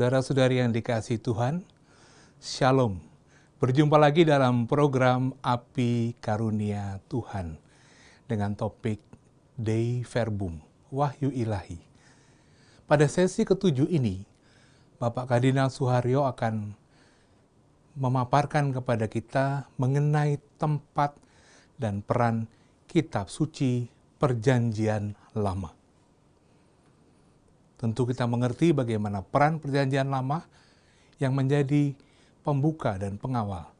Saudara-saudari yang dikasih Tuhan, Shalom. Berjumpa lagi dalam program Api Karunia Tuhan dengan topik Dei Verbum, Wahyu Ilahi. Pada sesi ketujuh ini, Bapak Kardinal Suharyo akan memaparkan kepada kita mengenai tempat dan peran kitab suci perjanjian lama. Tentu kita mengerti bagaimana peran perjanjian lama yang menjadi pembuka dan pengawal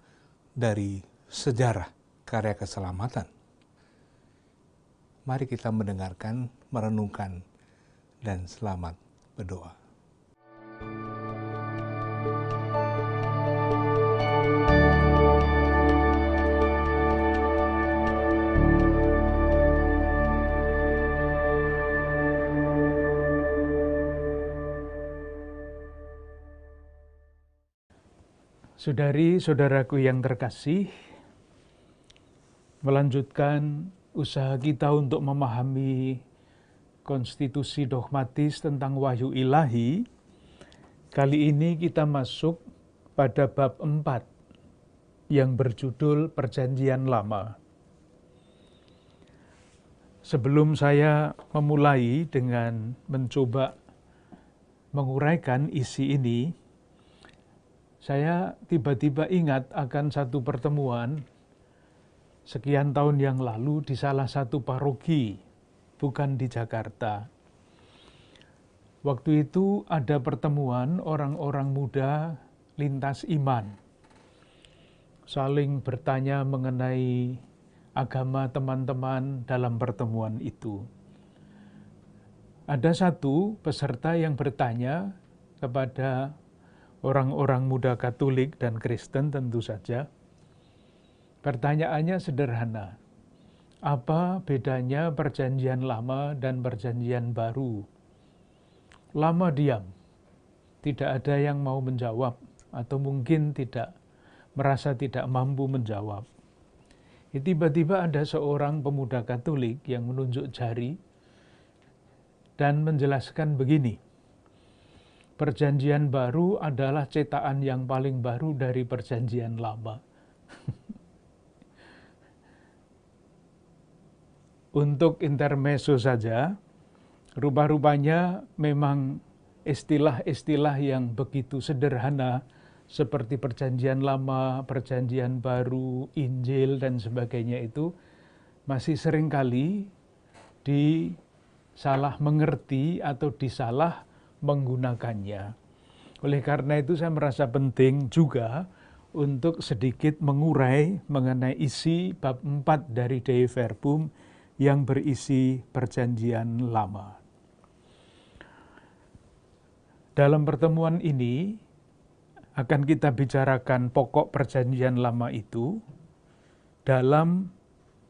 dari sejarah karya keselamatan. Mari kita mendengarkan, merenungkan, dan selamat berdoa. Saudari-saudaraku yang terkasih, melanjutkan usaha kita untuk memahami konstitusi dogmatis tentang wahyu ilahi, kali ini kita masuk pada bab 4 yang berjudul Perjanjian Lama. Sebelum saya memulai dengan mencoba menguraikan isi ini, saya tiba-tiba ingat akan satu pertemuan sekian tahun yang lalu di salah satu paroki, bukan di Jakarta. Waktu itu ada pertemuan orang-orang muda lintas iman, saling bertanya mengenai agama teman-teman dalam pertemuan itu. Ada satu peserta yang bertanya kepada orang-orang muda Katolik dan Kristen tentu saja. Pertanyaannya sederhana. Apa bedanya perjanjian lama dan perjanjian baru? Lama diam. Tidak ada yang mau menjawab atau mungkin tidak merasa tidak mampu menjawab. Tiba-tiba ada seorang pemuda Katolik yang menunjuk jari dan menjelaskan begini. Perjanjian baru adalah cetakan yang paling baru dari perjanjian lama. Untuk intermeso saja, rupa-rupanya memang istilah-istilah yang begitu sederhana seperti perjanjian lama, perjanjian baru, Injil, dan sebagainya itu masih seringkali disalah mengerti atau disalah menggunakannya. Oleh karena itu saya merasa penting juga untuk sedikit mengurai mengenai isi bab 4 dari Dei Verbum yang berisi perjanjian lama. Dalam pertemuan ini akan kita bicarakan pokok perjanjian lama itu dalam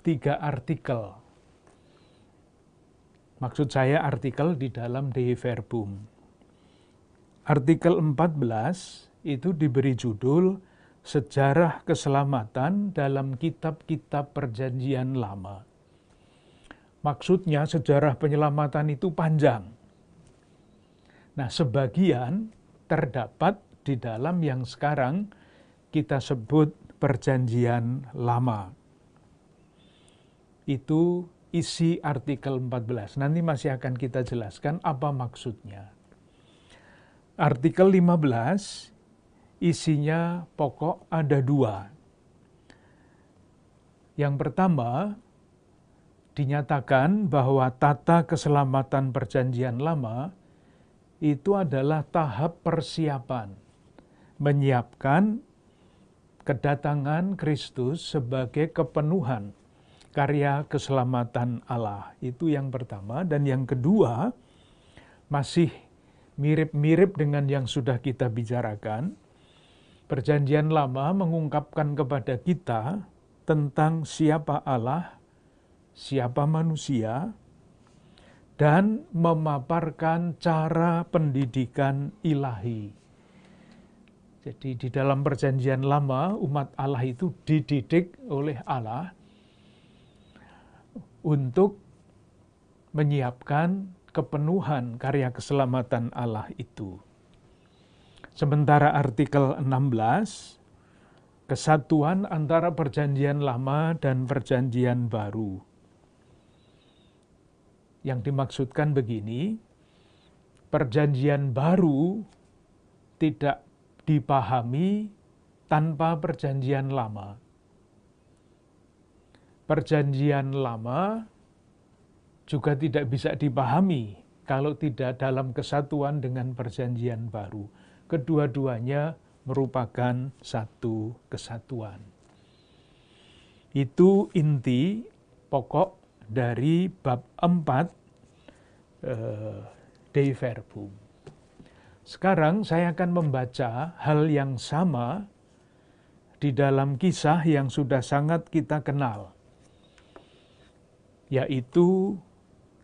tiga artikel. Maksud saya artikel di dalam Dei Verbum. Artikel 14 itu diberi judul Sejarah Keselamatan dalam Kitab-Kitab Perjanjian Lama. Maksudnya sejarah penyelamatan itu panjang. Nah, sebagian terdapat di dalam yang sekarang kita sebut Perjanjian Lama. Itu isi artikel 14. Nanti masih akan kita jelaskan apa maksudnya. Artikel 15 isinya pokok ada dua. Yang pertama, dinyatakan bahwa tata keselamatan perjanjian lama itu adalah tahap persiapan, menyiapkan kedatangan Kristus sebagai kepenuhan karya keselamatan Allah. Itu yang pertama. Dan yang kedua, masih mirip-mirip dengan yang sudah kita bicarakan, Perjanjian Lama mengungkapkan kepada kita tentang siapa Allah, siapa manusia, dan memaparkan cara pendidikan ilahi. Jadi, di dalam Perjanjian Lama, umat Allah itu dididik oleh Allah untuk menyiapkan kepenuhan karya keselamatan Allah itu. Sementara artikel 16, kesatuan antara perjanjian lama dan perjanjian baru. Yang dimaksudkan begini, perjanjian baru tidak dipahami tanpa perjanjian lama. Perjanjian lama juga tidak bisa dipahami kalau tidak dalam kesatuan dengan perjanjian baru. Kedua-duanya merupakan satu kesatuan. Itu inti pokok dari bab 4 eh, Dei Verbum. Sekarang saya akan membaca hal yang sama di dalam kisah yang sudah sangat kita kenal, yaitu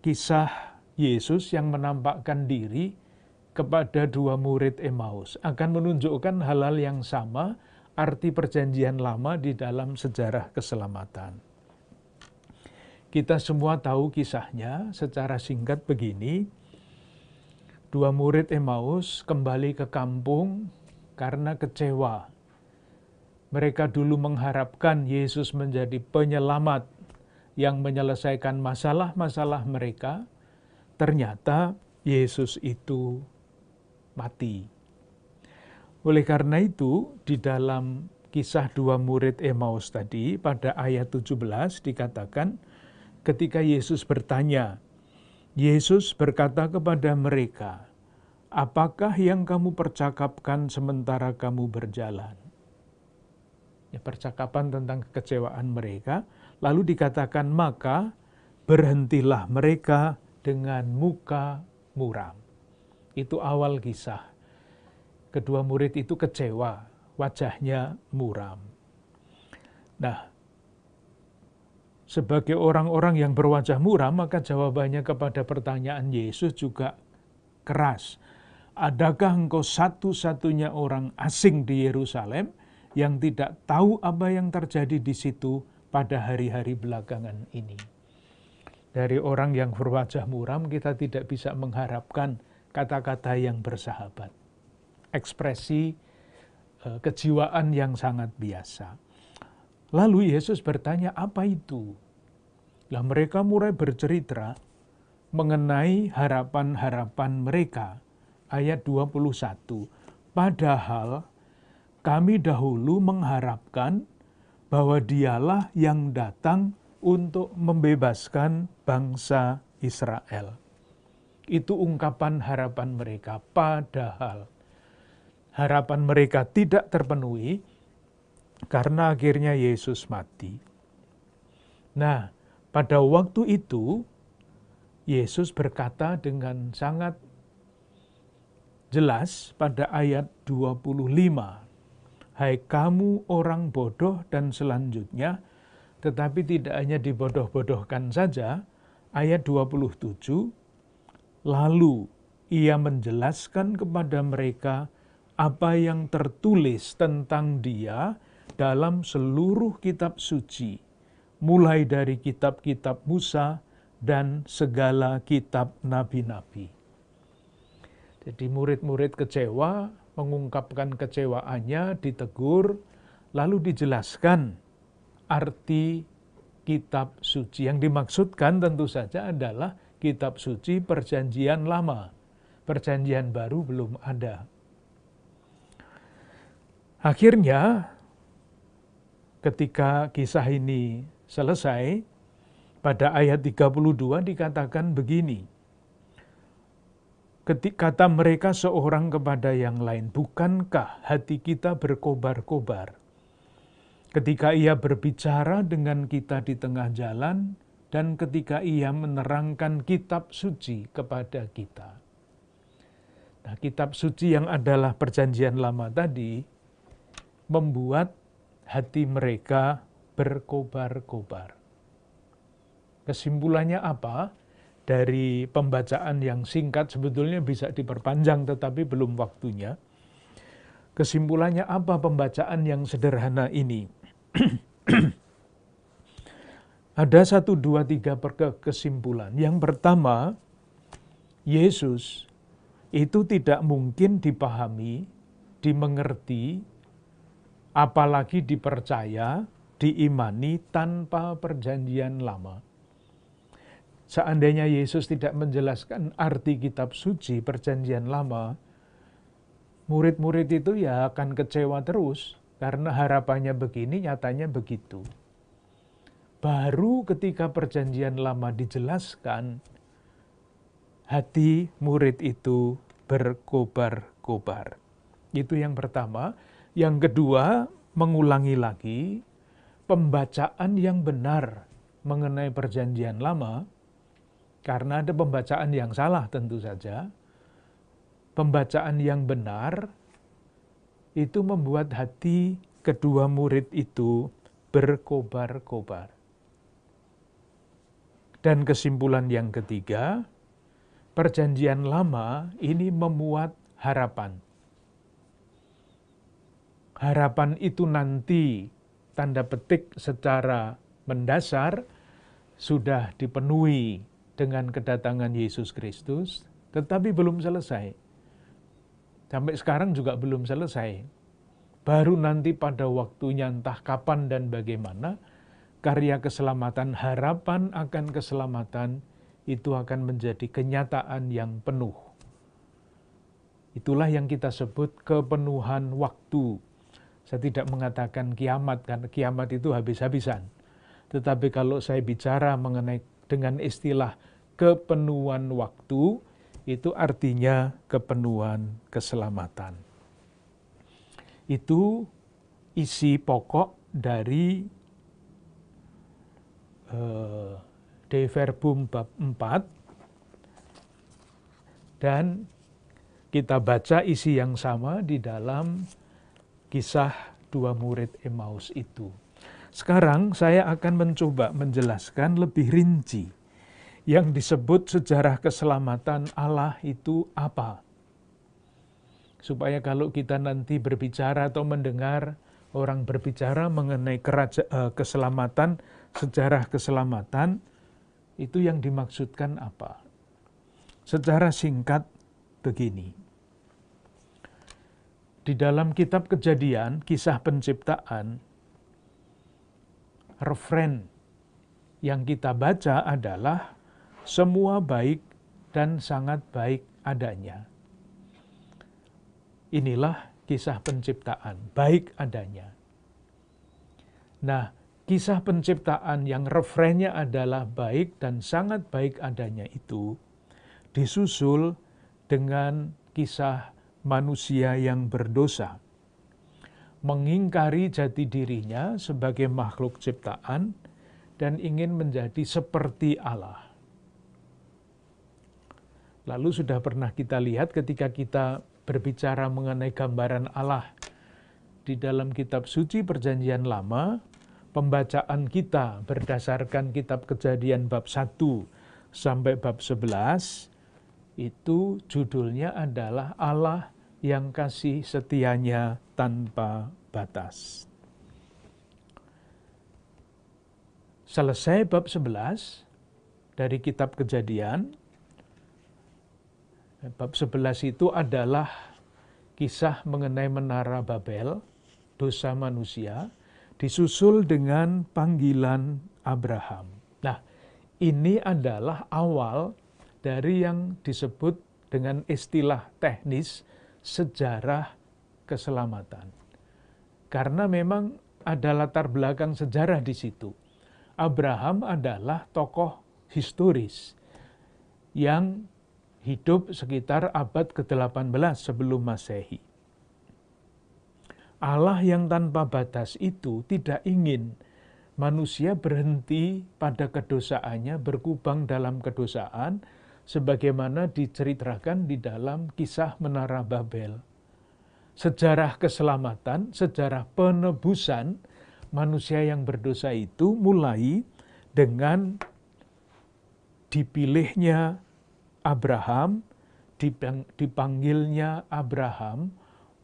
kisah Yesus yang menampakkan diri kepada dua murid Emmaus akan menunjukkan halal yang sama arti perjanjian lama di dalam sejarah keselamatan. Kita semua tahu kisahnya secara singkat begini. Dua murid Emmaus kembali ke kampung karena kecewa mereka dulu mengharapkan Yesus menjadi penyelamat yang menyelesaikan masalah-masalah mereka, ternyata Yesus itu mati. Oleh karena itu, di dalam kisah dua murid Emmaus tadi pada ayat 17 dikatakan ketika Yesus bertanya, Yesus berkata kepada mereka, "Apakah yang kamu percakapkan sementara kamu berjalan?" Ya, percakapan tentang kekecewaan mereka Lalu dikatakan maka berhentilah mereka dengan muka muram. Itu awal kisah. Kedua murid itu kecewa, wajahnya muram. Nah, sebagai orang-orang yang berwajah muram, maka jawabannya kepada pertanyaan Yesus juga keras. Adakah engkau satu-satunya orang asing di Yerusalem yang tidak tahu apa yang terjadi di situ pada hari-hari belakangan ini. Dari orang yang berwajah muram, kita tidak bisa mengharapkan kata-kata yang bersahabat, ekspresi e, kejiwaan yang sangat biasa. Lalu Yesus bertanya, "Apa itu?" Lah, mereka mulai bercerita mengenai harapan-harapan mereka. Ayat 21. Padahal kami dahulu mengharapkan bahwa dialah yang datang untuk membebaskan bangsa Israel. Itu ungkapan harapan mereka, padahal harapan mereka tidak terpenuhi karena akhirnya Yesus mati. Nah, pada waktu itu Yesus berkata dengan sangat jelas pada ayat 25 hai kamu orang bodoh dan selanjutnya, tetapi tidak hanya dibodoh-bodohkan saja, ayat 27, lalu ia menjelaskan kepada mereka apa yang tertulis tentang dia dalam seluruh kitab suci, mulai dari kitab-kitab Musa dan segala kitab nabi-nabi. Jadi murid-murid kecewa mengungkapkan kecewaannya, ditegur, lalu dijelaskan arti kitab suci. Yang dimaksudkan tentu saja adalah kitab suci perjanjian lama. Perjanjian baru belum ada. Akhirnya, ketika kisah ini selesai, pada ayat 32 dikatakan begini, ketika kata mereka seorang kepada yang lain, bukankah hati kita berkobar-kobar? Ketika ia berbicara dengan kita di tengah jalan, dan ketika ia menerangkan kitab suci kepada kita. Nah, kitab suci yang adalah perjanjian lama tadi membuat hati mereka berkobar-kobar. Kesimpulannya apa? dari pembacaan yang singkat sebetulnya bisa diperpanjang tetapi belum waktunya. Kesimpulannya apa pembacaan yang sederhana ini? Ada satu, dua, tiga kesimpulan. Yang pertama, Yesus itu tidak mungkin dipahami, dimengerti, apalagi dipercaya, diimani tanpa perjanjian lama. Seandainya Yesus tidak menjelaskan arti kitab suci perjanjian lama, murid-murid itu ya akan kecewa terus karena harapannya begini, nyatanya begitu. Baru ketika perjanjian lama dijelaskan, hati murid itu berkobar-kobar. Itu yang pertama. Yang kedua, mengulangi lagi pembacaan yang benar mengenai perjanjian lama karena ada pembacaan yang salah tentu saja. Pembacaan yang benar itu membuat hati kedua murid itu berkobar-kobar. Dan kesimpulan yang ketiga, perjanjian lama ini memuat harapan. Harapan itu nanti tanda petik secara mendasar sudah dipenuhi dengan kedatangan Yesus Kristus, tetapi belum selesai. Sampai sekarang juga belum selesai. Baru nanti pada waktunya entah kapan dan bagaimana, karya keselamatan, harapan akan keselamatan itu akan menjadi kenyataan yang penuh. Itulah yang kita sebut kepenuhan waktu. Saya tidak mengatakan kiamat, karena kiamat itu habis-habisan. Tetapi kalau saya bicara mengenai dengan istilah kepenuhan waktu itu artinya kepenuhan keselamatan. Itu isi pokok dari uh, De Verbum bab 4 dan kita baca isi yang sama di dalam kisah dua murid Emmaus itu. Sekarang saya akan mencoba menjelaskan lebih rinci yang disebut sejarah keselamatan Allah itu apa. Supaya kalau kita nanti berbicara atau mendengar orang berbicara mengenai keraja, eh, keselamatan, sejarah keselamatan, itu yang dimaksudkan apa? Secara singkat begini. Di dalam kitab kejadian, kisah penciptaan, refrain yang kita baca adalah semua baik dan sangat baik adanya. Inilah kisah penciptaan, baik adanya. Nah, kisah penciptaan yang refrennya adalah baik dan sangat baik adanya itu disusul dengan kisah manusia yang berdosa mengingkari jati dirinya sebagai makhluk ciptaan dan ingin menjadi seperti Allah. Lalu sudah pernah kita lihat ketika kita berbicara mengenai gambaran Allah di dalam kitab suci perjanjian lama, pembacaan kita berdasarkan kitab kejadian bab 1 sampai bab 11 itu judulnya adalah Allah yang kasih setianya tanpa batas. Selesai bab 11 dari kitab kejadian. Bab 11 itu adalah kisah mengenai menara Babel, dosa manusia, disusul dengan panggilan Abraham. Nah, ini adalah awal dari yang disebut dengan istilah teknis sejarah keselamatan. Karena memang ada latar belakang sejarah di situ. Abraham adalah tokoh historis yang hidup sekitar abad ke-18 sebelum Masehi. Allah yang tanpa batas itu tidak ingin manusia berhenti pada kedosaannya, berkubang dalam kedosaan, sebagaimana diceritakan di dalam kisah Menara Babel sejarah keselamatan, sejarah penebusan manusia yang berdosa itu mulai dengan dipilihnya Abraham, dipanggilnya Abraham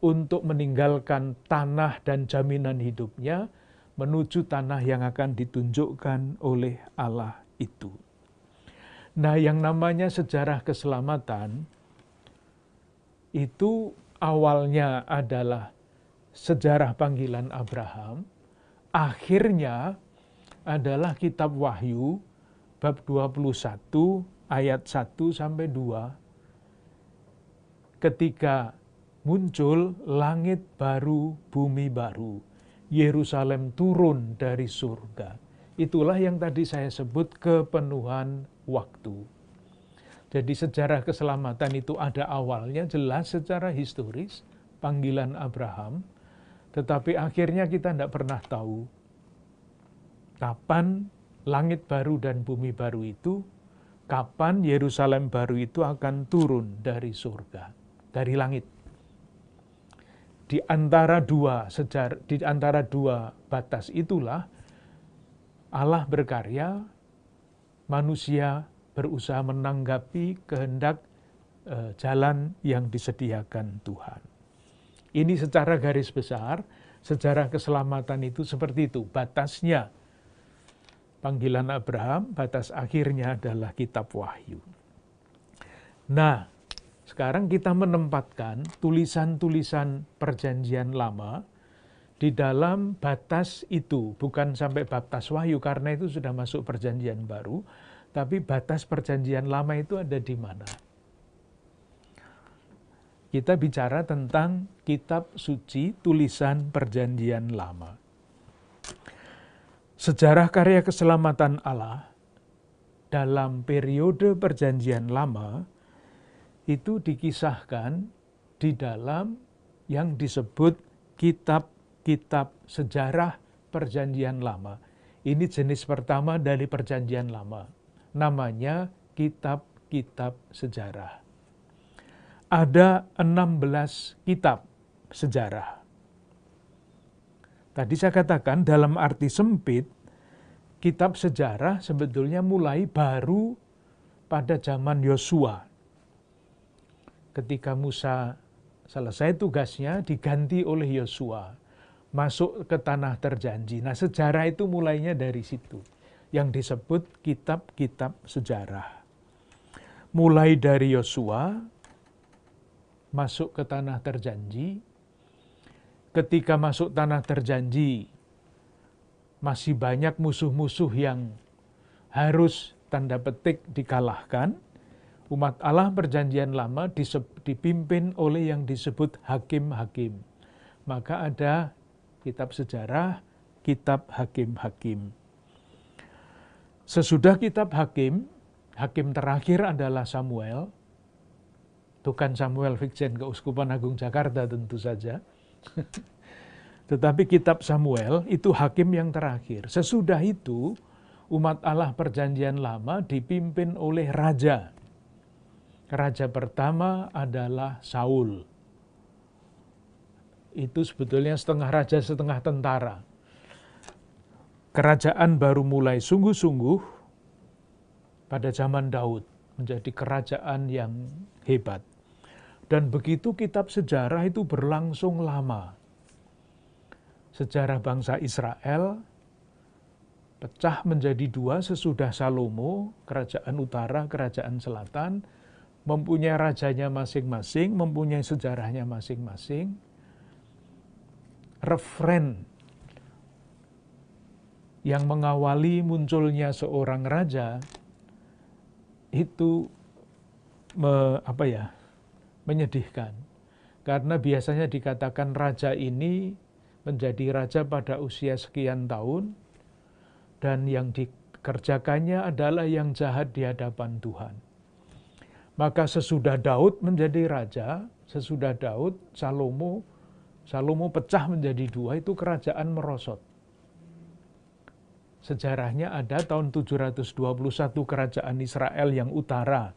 untuk meninggalkan tanah dan jaminan hidupnya menuju tanah yang akan ditunjukkan oleh Allah itu. Nah, yang namanya sejarah keselamatan itu awalnya adalah sejarah panggilan Abraham, akhirnya adalah kitab Wahyu bab 21 ayat 1 sampai 2 ketika muncul langit baru, bumi baru. Yerusalem turun dari surga. Itulah yang tadi saya sebut kepenuhan waktu. Jadi sejarah keselamatan itu ada awalnya jelas secara historis panggilan Abraham, tetapi akhirnya kita tidak pernah tahu kapan langit baru dan bumi baru itu, kapan Yerusalem baru itu akan turun dari surga, dari langit. Di antara dua sejarah, di antara dua batas itulah Allah berkarya, manusia berusaha menanggapi kehendak e, jalan yang disediakan Tuhan. Ini secara garis besar, sejarah keselamatan itu seperti itu, batasnya. Panggilan Abraham, batas akhirnya adalah kitab Wahyu. Nah, sekarang kita menempatkan tulisan-tulisan perjanjian lama di dalam batas itu, bukan sampai batas wahyu, karena itu sudah masuk perjanjian baru, tapi batas perjanjian lama itu ada di mana? Kita bicara tentang kitab suci tulisan perjanjian lama. Sejarah karya keselamatan Allah dalam periode perjanjian lama itu dikisahkan di dalam yang disebut kitab-kitab sejarah perjanjian lama. Ini jenis pertama dari perjanjian lama namanya kitab-kitab sejarah. Ada 16 kitab sejarah. Tadi saya katakan dalam arti sempit, kitab sejarah sebetulnya mulai baru pada zaman Yosua. Ketika Musa selesai tugasnya diganti oleh Yosua masuk ke tanah terjanji. Nah, sejarah itu mulainya dari situ yang disebut kitab-kitab sejarah. Mulai dari Yosua masuk ke tanah terjanji. Ketika masuk tanah terjanji, masih banyak musuh-musuh yang harus tanda petik dikalahkan. Umat Allah perjanjian lama dipimpin oleh yang disebut hakim-hakim. Maka ada kitab sejarah, kitab hakim-hakim. Sesudah kitab Hakim, Hakim terakhir adalah Samuel, bukan Samuel Vicen Keuskupan Agung Jakarta tentu saja. Tetapi kitab Samuel itu hakim yang terakhir. Sesudah itu umat Allah perjanjian lama dipimpin oleh raja. Raja pertama adalah Saul. Itu sebetulnya setengah raja, setengah tentara kerajaan baru mulai sungguh-sungguh pada zaman Daud menjadi kerajaan yang hebat. Dan begitu kitab sejarah itu berlangsung lama. Sejarah bangsa Israel pecah menjadi dua sesudah Salomo, kerajaan utara, kerajaan selatan, mempunyai rajanya masing-masing, mempunyai sejarahnya masing-masing. Referen yang mengawali munculnya seorang raja itu me, apa ya menyedihkan karena biasanya dikatakan raja ini menjadi raja pada usia sekian tahun dan yang dikerjakannya adalah yang jahat di hadapan Tuhan. Maka sesudah Daud menjadi raja, sesudah Daud Salomo Salomo pecah menjadi dua itu kerajaan merosot Sejarahnya ada tahun 721 kerajaan Israel yang utara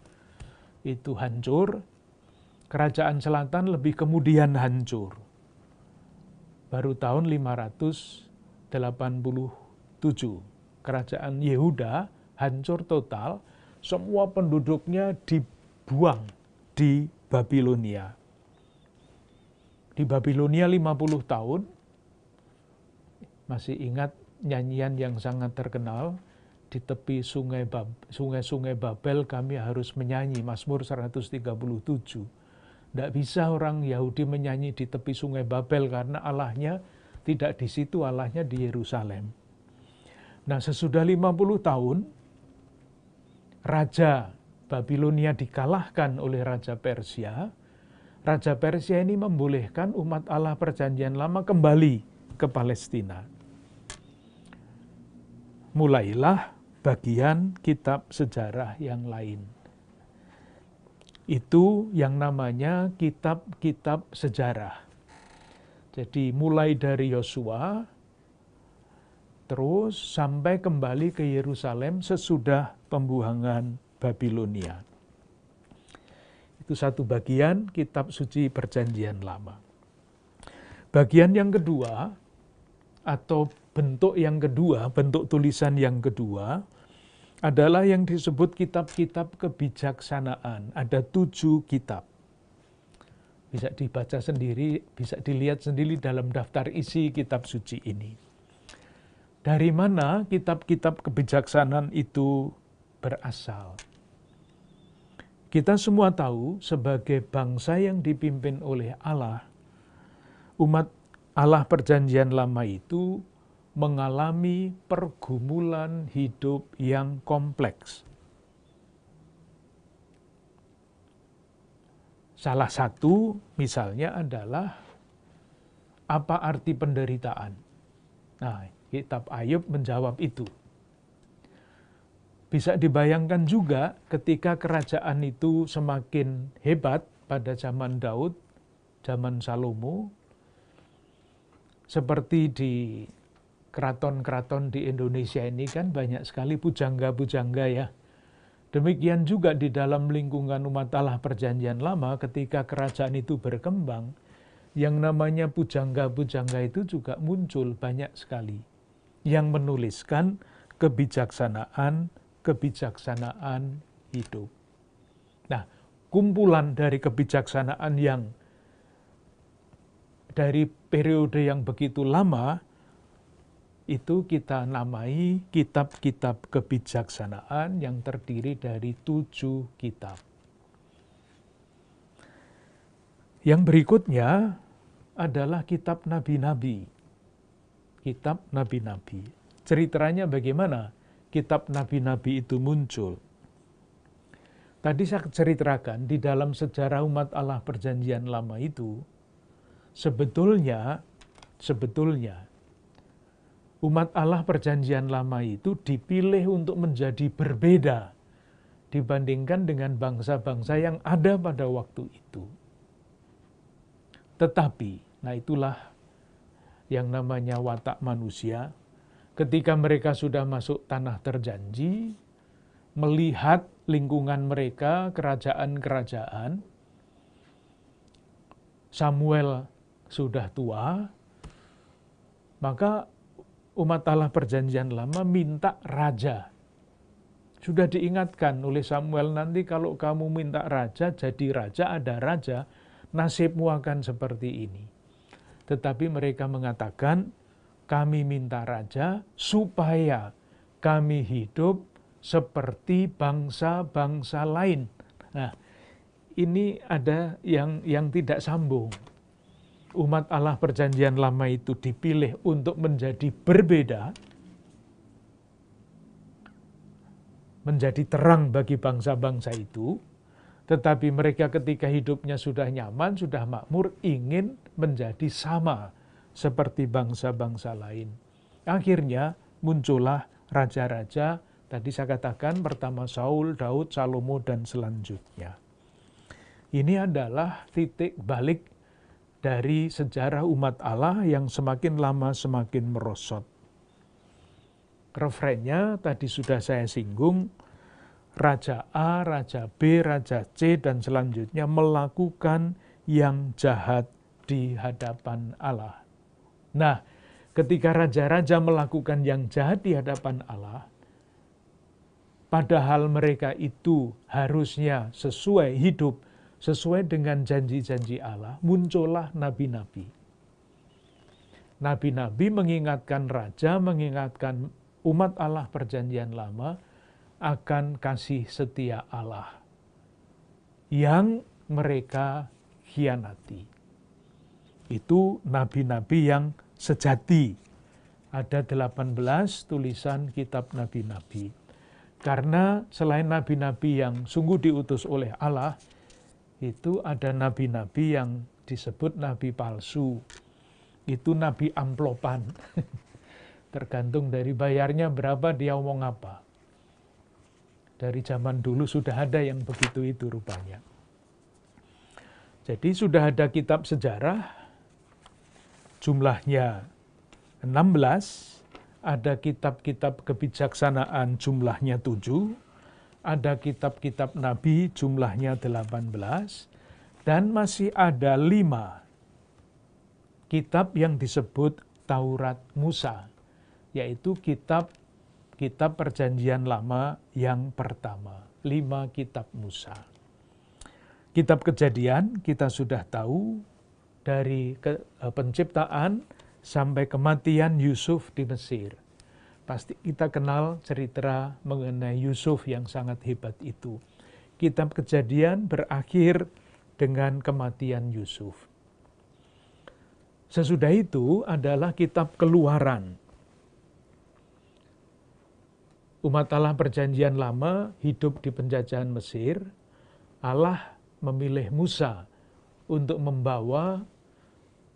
itu hancur, kerajaan selatan lebih kemudian hancur. Baru tahun 587 kerajaan Yehuda hancur total, semua penduduknya dibuang di Babilonia. Di Babilonia 50 tahun, masih ingat nyanyian yang sangat terkenal di tepi sungai Bab, sungai-sungai Babel kami harus menyanyi Mazmur 137. Tidak bisa orang Yahudi menyanyi di tepi sungai Babel karena Allahnya tidak di situ, Allahnya di Yerusalem. Nah, sesudah 50 tahun raja Babilonia dikalahkan oleh raja Persia. Raja Persia ini membolehkan umat Allah perjanjian lama kembali ke Palestina mulailah bagian kitab sejarah yang lain. Itu yang namanya kitab-kitab sejarah. Jadi mulai dari Yosua, terus sampai kembali ke Yerusalem sesudah pembuangan Babilonia. Itu satu bagian kitab suci perjanjian lama. Bagian yang kedua atau bentuk yang kedua, bentuk tulisan yang kedua adalah yang disebut kitab-kitab kebijaksanaan. Ada tujuh kitab. Bisa dibaca sendiri, bisa dilihat sendiri dalam daftar isi kitab suci ini. Dari mana kitab-kitab kebijaksanaan itu berasal? Kita semua tahu sebagai bangsa yang dipimpin oleh Allah, umat Allah perjanjian lama itu mengalami pergumulan hidup yang kompleks. Salah satu misalnya adalah apa arti penderitaan. Nah, kitab Ayub menjawab itu. Bisa dibayangkan juga ketika kerajaan itu semakin hebat pada zaman Daud, zaman Salomo, seperti di keraton-keraton di Indonesia ini kan banyak sekali pujangga-pujangga ya. Demikian juga di dalam lingkungan umat Allah perjanjian lama ketika kerajaan itu berkembang, yang namanya pujangga-pujangga itu juga muncul banyak sekali. Yang menuliskan kebijaksanaan, kebijaksanaan hidup. Nah, kumpulan dari kebijaksanaan yang dari periode yang begitu lama itu kita namai kitab-kitab kebijaksanaan yang terdiri dari tujuh kitab. Yang berikutnya adalah kitab nabi-nabi. Kitab nabi-nabi. Ceritanya bagaimana kitab nabi-nabi itu muncul? Tadi saya ceritakan di dalam sejarah umat Allah perjanjian lama itu sebetulnya sebetulnya umat Allah perjanjian lama itu dipilih untuk menjadi berbeda dibandingkan dengan bangsa-bangsa yang ada pada waktu itu. Tetapi, nah itulah yang namanya watak manusia. Ketika mereka sudah masuk tanah terjanji, melihat lingkungan mereka, kerajaan-kerajaan, Samuel sudah tua, maka umat Allah perjanjian lama minta raja. Sudah diingatkan oleh Samuel nanti kalau kamu minta raja, jadi raja, ada raja, nasibmu akan seperti ini. Tetapi mereka mengatakan, kami minta raja supaya kami hidup seperti bangsa-bangsa lain. Nah, ini ada yang yang tidak sambung umat Allah perjanjian lama itu dipilih untuk menjadi berbeda, menjadi terang bagi bangsa-bangsa itu, tetapi mereka ketika hidupnya sudah nyaman, sudah makmur, ingin menjadi sama seperti bangsa-bangsa lain. Akhirnya muncullah raja-raja, tadi saya katakan pertama Saul, Daud, Salomo, dan selanjutnya. Ini adalah titik balik dari sejarah umat Allah yang semakin lama semakin merosot. Referennya tadi sudah saya singgung, Raja A, Raja B, Raja C, dan selanjutnya melakukan yang jahat di hadapan Allah. Nah, ketika raja-raja melakukan yang jahat di hadapan Allah, padahal mereka itu harusnya sesuai hidup sesuai dengan janji-janji Allah, muncullah nabi-nabi. Nabi-nabi mengingatkan raja, mengingatkan umat Allah perjanjian lama akan kasih setia Allah yang mereka hianati Itu nabi-nabi yang sejati. Ada 18 tulisan kitab nabi-nabi. Karena selain nabi-nabi yang sungguh diutus oleh Allah, itu ada nabi-nabi yang disebut nabi palsu. Itu nabi amplopan. Tergantung dari bayarnya berapa dia omong apa. Dari zaman dulu sudah ada yang begitu itu rupanya. Jadi sudah ada kitab sejarah, jumlahnya 16, ada kitab-kitab kebijaksanaan jumlahnya 7, ada kitab-kitab Nabi jumlahnya 18 dan masih ada lima kitab yang disebut Taurat Musa, yaitu kitab kitab perjanjian lama yang pertama, lima kitab Musa. Kitab kejadian kita sudah tahu dari eh, penciptaan sampai kematian Yusuf di Mesir Pasti kita kenal cerita mengenai Yusuf yang sangat hebat itu. Kitab Kejadian berakhir dengan kematian Yusuf. Sesudah itu adalah kitab Keluaran. Umat Allah Perjanjian Lama hidup di penjajahan Mesir. Allah memilih Musa untuk membawa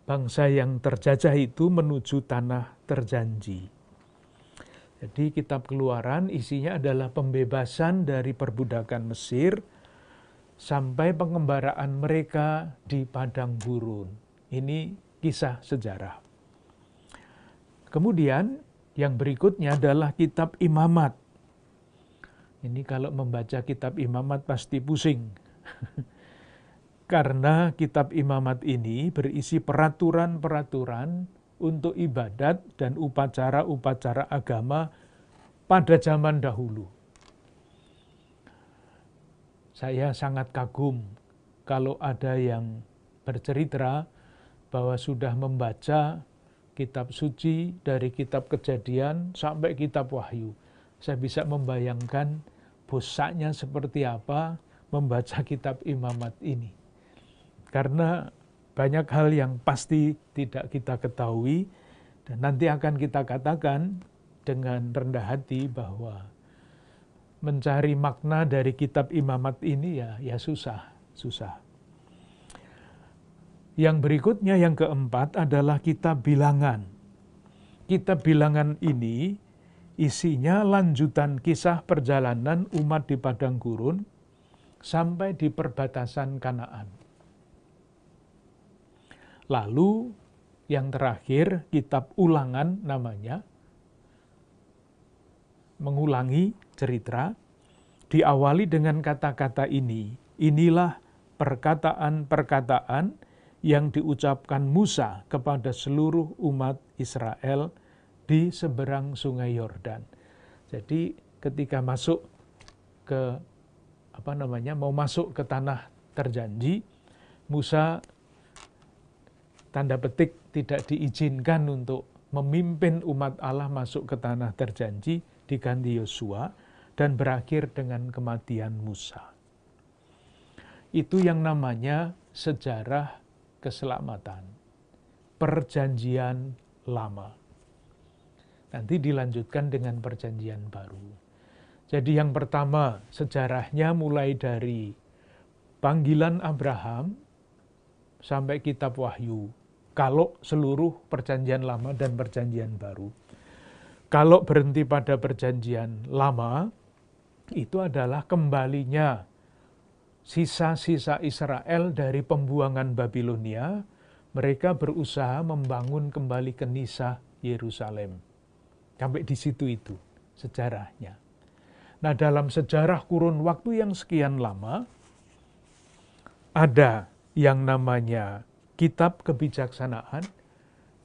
bangsa yang terjajah itu menuju tanah terjanji. Jadi kitab keluaran isinya adalah pembebasan dari perbudakan Mesir sampai pengembaraan mereka di padang gurun. Ini kisah sejarah. Kemudian yang berikutnya adalah kitab imamat. Ini kalau membaca kitab imamat pasti pusing. Karena kitab imamat ini berisi peraturan-peraturan untuk ibadat dan upacara-upacara agama pada zaman dahulu. Saya sangat kagum kalau ada yang bercerita bahwa sudah membaca kitab suci dari kitab kejadian sampai kitab wahyu. Saya bisa membayangkan bosaknya seperti apa membaca kitab imamat ini. Karena banyak hal yang pasti tidak kita ketahui dan nanti akan kita katakan dengan rendah hati bahwa mencari makna dari kitab imamat ini ya ya susah, susah. Yang berikutnya yang keempat adalah kitab bilangan. Kitab bilangan ini isinya lanjutan kisah perjalanan umat di padang gurun sampai di perbatasan Kanaan Lalu yang terakhir kitab ulangan namanya mengulangi cerita diawali dengan kata-kata ini. Inilah perkataan-perkataan yang diucapkan Musa kepada seluruh umat Israel di seberang Sungai Yordan. Jadi ketika masuk ke apa namanya mau masuk ke tanah terjanji, Musa tanda petik tidak diizinkan untuk memimpin umat Allah masuk ke tanah terjanji diganti Yosua dan berakhir dengan kematian Musa. Itu yang namanya sejarah keselamatan, perjanjian lama. Nanti dilanjutkan dengan perjanjian baru. Jadi yang pertama sejarahnya mulai dari panggilan Abraham sampai kitab Wahyu kalau seluruh perjanjian lama dan perjanjian baru. Kalau berhenti pada perjanjian lama, itu adalah kembalinya sisa-sisa Israel dari pembuangan Babilonia. Mereka berusaha membangun kembali kenisah Yerusalem. Sampai di situ itu sejarahnya. Nah, dalam sejarah kurun waktu yang sekian lama, ada yang namanya kitab kebijaksanaan,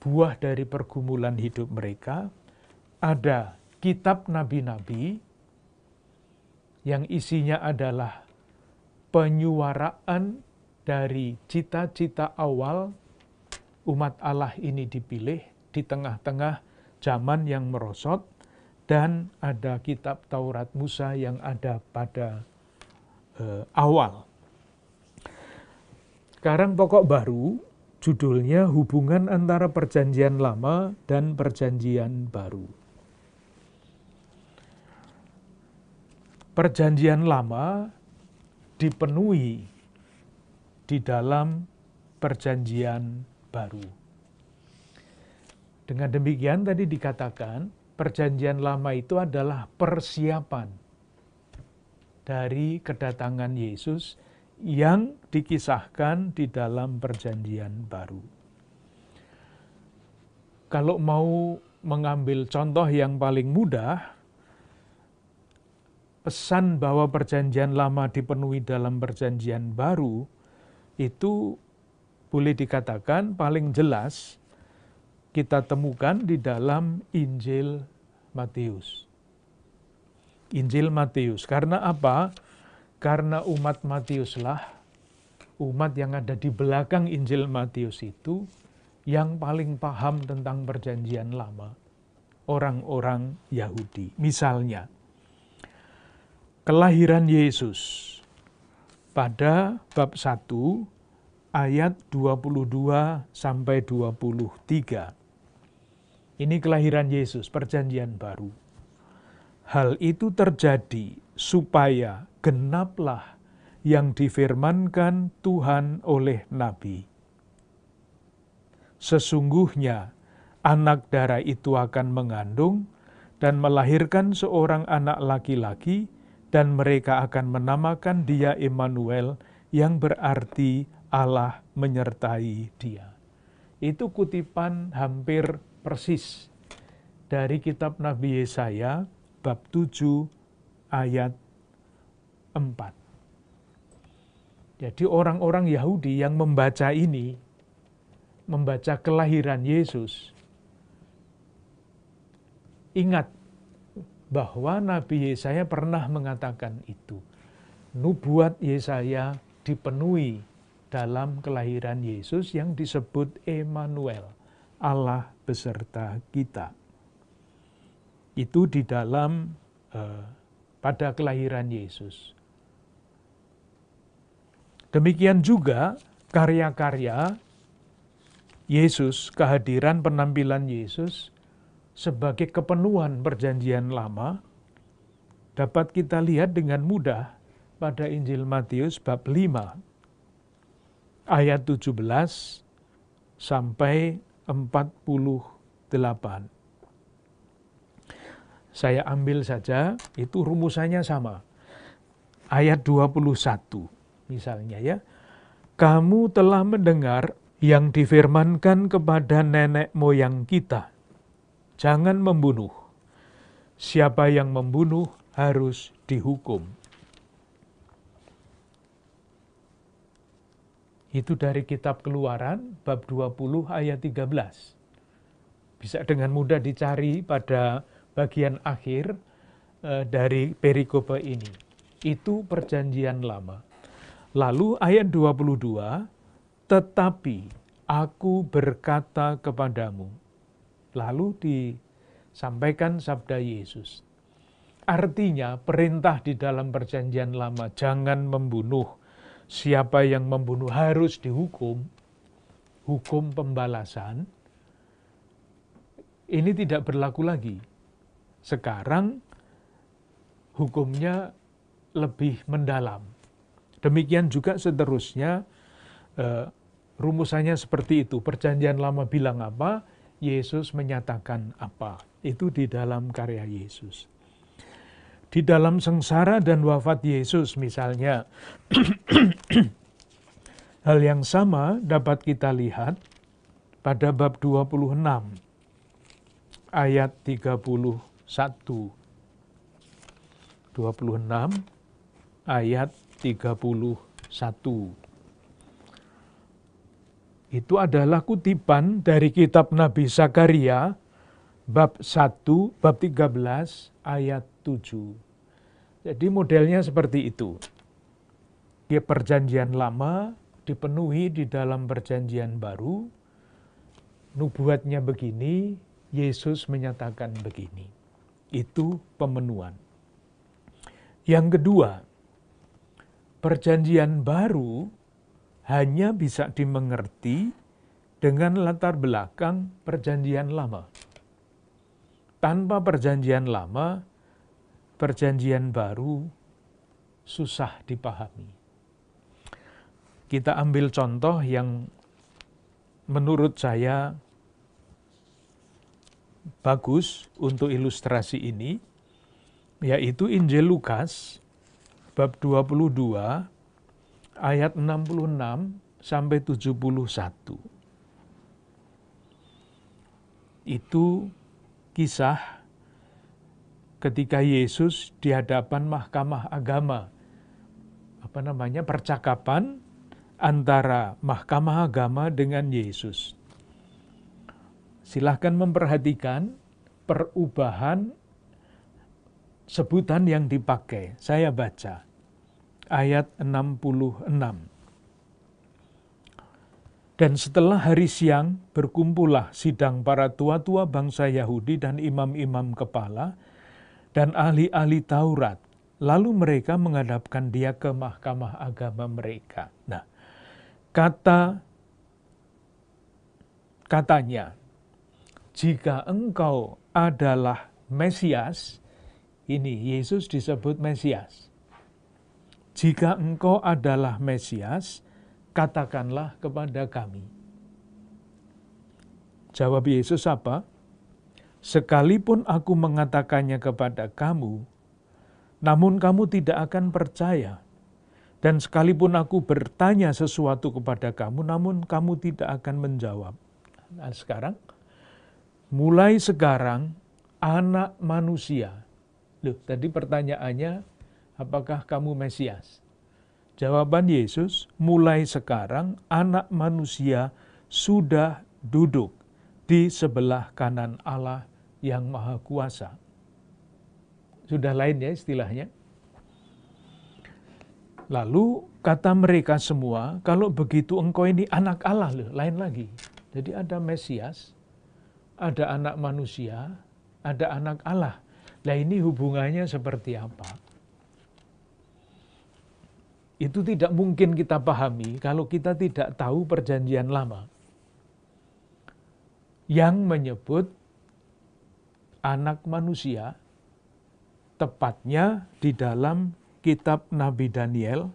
buah dari pergumulan hidup mereka, ada kitab nabi-nabi yang isinya adalah penyuaraan dari cita-cita awal umat Allah ini dipilih di tengah-tengah zaman yang merosot dan ada kitab Taurat Musa yang ada pada uh, awal sekarang pokok baru, judulnya hubungan antara perjanjian lama dan perjanjian baru. Perjanjian lama dipenuhi di dalam perjanjian baru. Dengan demikian tadi dikatakan perjanjian lama itu adalah persiapan dari kedatangan Yesus yang dikisahkan di dalam Perjanjian Baru. Kalau mau mengambil contoh yang paling mudah, pesan bahwa Perjanjian Lama dipenuhi dalam Perjanjian Baru itu boleh dikatakan paling jelas kita temukan di dalam Injil Matius. Injil Matius, karena apa? Karena umat Matiuslah, umat yang ada di belakang Injil Matius itu, yang paling paham tentang perjanjian lama, orang-orang Yahudi. Misalnya, kelahiran Yesus pada bab 1 ayat 22 sampai 23. Ini kelahiran Yesus, perjanjian baru. Hal itu terjadi supaya genaplah yang difirmankan Tuhan oleh Nabi. Sesungguhnya anak darah itu akan mengandung dan melahirkan seorang anak laki-laki dan mereka akan menamakan dia Immanuel yang berarti Allah menyertai dia. Itu kutipan hampir persis dari kitab Nabi Yesaya bab 7 ayat jadi orang-orang Yahudi yang membaca ini, membaca kelahiran Yesus, ingat bahwa Nabi Yesaya pernah mengatakan itu. Nubuat Yesaya dipenuhi dalam kelahiran Yesus yang disebut Emmanuel, Allah beserta kita. Itu di dalam eh, pada kelahiran Yesus. Demikian juga karya-karya Yesus, kehadiran penampilan Yesus sebagai kepenuhan perjanjian lama dapat kita lihat dengan mudah pada Injil Matius bab 5 ayat 17 sampai 48. Saya ambil saja, itu rumusannya sama. Ayat 21 misalnya ya. Kamu telah mendengar yang difirmankan kepada nenek moyang kita. Jangan membunuh. Siapa yang membunuh harus dihukum. Itu dari kitab Keluaran bab 20 ayat 13. Bisa dengan mudah dicari pada bagian akhir eh, dari perikope ini. Itu perjanjian lama. Lalu ayat 22, tetapi aku berkata kepadamu. Lalu disampaikan sabda Yesus. Artinya perintah di dalam perjanjian lama, jangan membunuh. Siapa yang membunuh harus dihukum. Hukum pembalasan. Ini tidak berlaku lagi. Sekarang hukumnya lebih mendalam Demikian juga seterusnya eh, rumusannya seperti itu. Perjanjian lama bilang apa, Yesus menyatakan apa. Itu di dalam karya Yesus. Di dalam sengsara dan wafat Yesus misalnya. Hal yang sama dapat kita lihat pada bab 26 ayat 31. 26 ayat 31. Itu adalah kutipan dari kitab Nabi Zakaria bab 1 bab 13 ayat 7. Jadi modelnya seperti itu. dia perjanjian lama dipenuhi di dalam perjanjian baru. Nubuatnya begini, Yesus menyatakan begini. Itu pemenuhan. Yang kedua, perjanjian baru hanya bisa dimengerti dengan latar belakang perjanjian lama. Tanpa perjanjian lama, perjanjian baru susah dipahami. Kita ambil contoh yang menurut saya bagus untuk ilustrasi ini, yaitu Injil Lukas bab 22 ayat 66 sampai 71. Itu kisah ketika Yesus di hadapan mahkamah agama. Apa namanya? percakapan antara mahkamah agama dengan Yesus. Silahkan memperhatikan perubahan sebutan yang dipakai. Saya baca ayat 66. Dan setelah hari siang, berkumpullah sidang para tua-tua bangsa Yahudi dan imam-imam kepala dan ahli-ahli Taurat. Lalu mereka menghadapkan dia ke mahkamah agama mereka. Nah, kata katanya, jika engkau adalah Mesias, ini Yesus disebut Mesias jika engkau adalah Mesias, katakanlah kepada kami. Jawab Yesus apa? Sekalipun aku mengatakannya kepada kamu, namun kamu tidak akan percaya. Dan sekalipun aku bertanya sesuatu kepada kamu, namun kamu tidak akan menjawab. Nah sekarang, mulai sekarang anak manusia. Loh, tadi pertanyaannya apakah kamu Mesias? Jawaban Yesus, mulai sekarang anak manusia sudah duduk di sebelah kanan Allah yang maha kuasa. Sudah lain ya istilahnya. Lalu kata mereka semua, kalau begitu engkau ini anak Allah loh, lain lagi. Jadi ada Mesias, ada anak manusia, ada anak Allah. Nah ini hubungannya seperti apa? itu tidak mungkin kita pahami kalau kita tidak tahu perjanjian lama yang menyebut anak manusia tepatnya di dalam kitab Nabi Daniel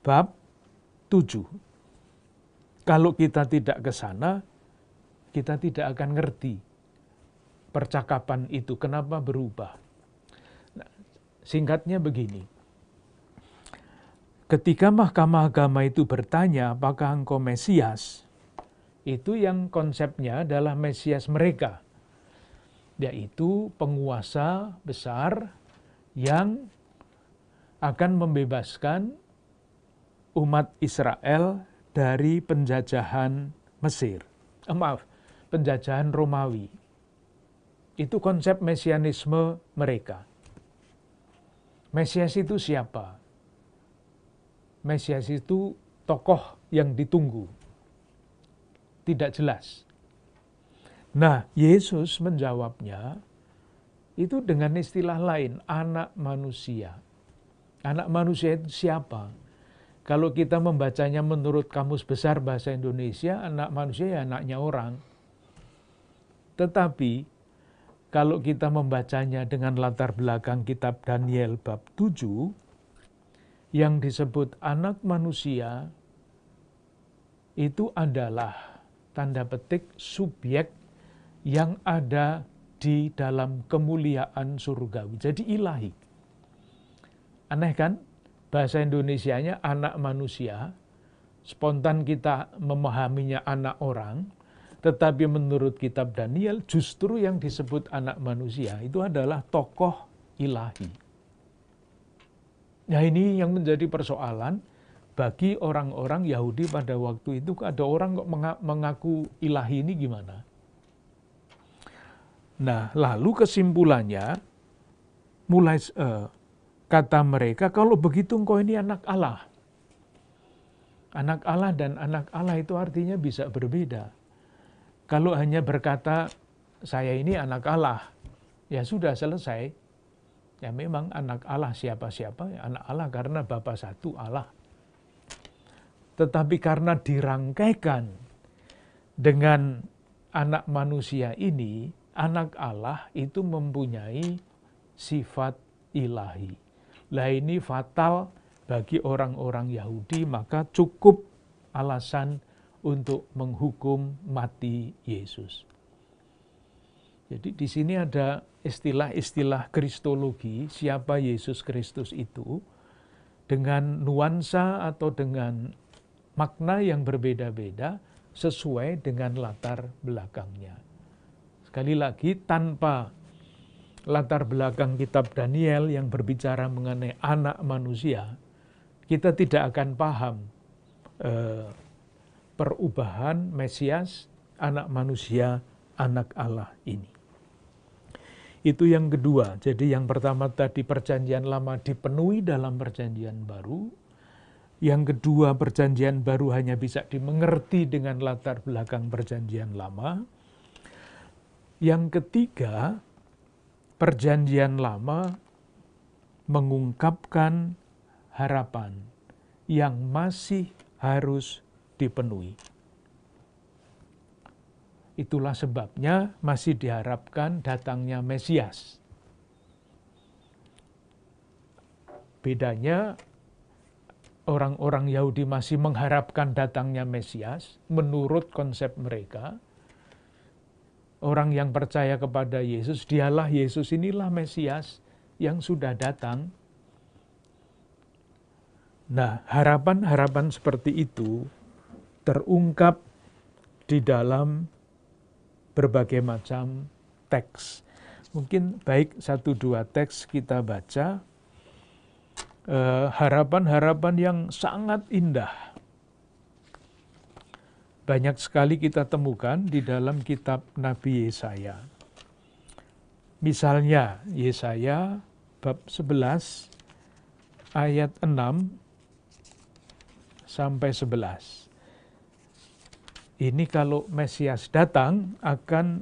bab 7. Kalau kita tidak ke sana, kita tidak akan ngerti percakapan itu kenapa berubah. Nah, singkatnya begini ketika Mahkamah Agama itu bertanya apakah engkau Mesias, itu yang konsepnya adalah Mesias mereka, yaitu penguasa besar yang akan membebaskan umat Israel dari penjajahan Mesir. Eh, maaf, penjajahan Romawi. Itu konsep mesianisme mereka. Mesias itu siapa? Mesias itu tokoh yang ditunggu. Tidak jelas. Nah, Yesus menjawabnya itu dengan istilah lain, anak manusia. Anak manusia itu siapa? Kalau kita membacanya menurut kamus besar bahasa Indonesia, anak manusia ya anaknya orang. Tetapi kalau kita membacanya dengan latar belakang kitab Daniel bab 7, yang disebut anak manusia itu adalah tanda petik subjek yang ada di dalam kemuliaan surgawi. Jadi ilahi. Aneh kan? Bahasa Indonesianya anak manusia. Spontan kita memahaminya anak orang. Tetapi menurut kitab Daniel justru yang disebut anak manusia itu adalah tokoh ilahi. Nah ini yang menjadi persoalan bagi orang-orang Yahudi pada waktu itu ada orang kok mengaku ilahi ini gimana? Nah lalu kesimpulannya mulai uh, kata mereka kalau begitu engkau ini anak Allah. Anak Allah dan anak Allah itu artinya bisa berbeda. Kalau hanya berkata saya ini anak Allah, ya sudah selesai Ya memang anak Allah siapa-siapa, ya, anak Allah karena Bapa satu Allah. Tetapi karena dirangkaikan dengan anak manusia ini, anak Allah itu mempunyai sifat ilahi. Lah ini fatal bagi orang-orang Yahudi, maka cukup alasan untuk menghukum mati Yesus. Jadi di sini ada istilah-istilah kristologi, siapa Yesus Kristus itu dengan nuansa atau dengan makna yang berbeda-beda sesuai dengan latar belakangnya. Sekali lagi tanpa latar belakang kitab Daniel yang berbicara mengenai anak manusia, kita tidak akan paham eh, perubahan Mesias, anak manusia, anak Allah ini. Itu yang kedua. Jadi yang pertama tadi perjanjian lama dipenuhi dalam perjanjian baru. Yang kedua perjanjian baru hanya bisa dimengerti dengan latar belakang perjanjian lama. Yang ketiga, perjanjian lama mengungkapkan harapan yang masih harus dipenuhi. Itulah sebabnya masih diharapkan datangnya Mesias. Bedanya orang-orang Yahudi masih mengharapkan datangnya Mesias menurut konsep mereka. Orang yang percaya kepada Yesus, dialah Yesus inilah Mesias yang sudah datang. Nah, harapan-harapan seperti itu terungkap di dalam berbagai macam teks. Mungkin baik satu dua teks kita baca, eh, harapan-harapan uh, yang sangat indah. Banyak sekali kita temukan di dalam kitab Nabi Yesaya. Misalnya Yesaya bab 11 ayat 6 sampai 11 ini kalau Mesias datang akan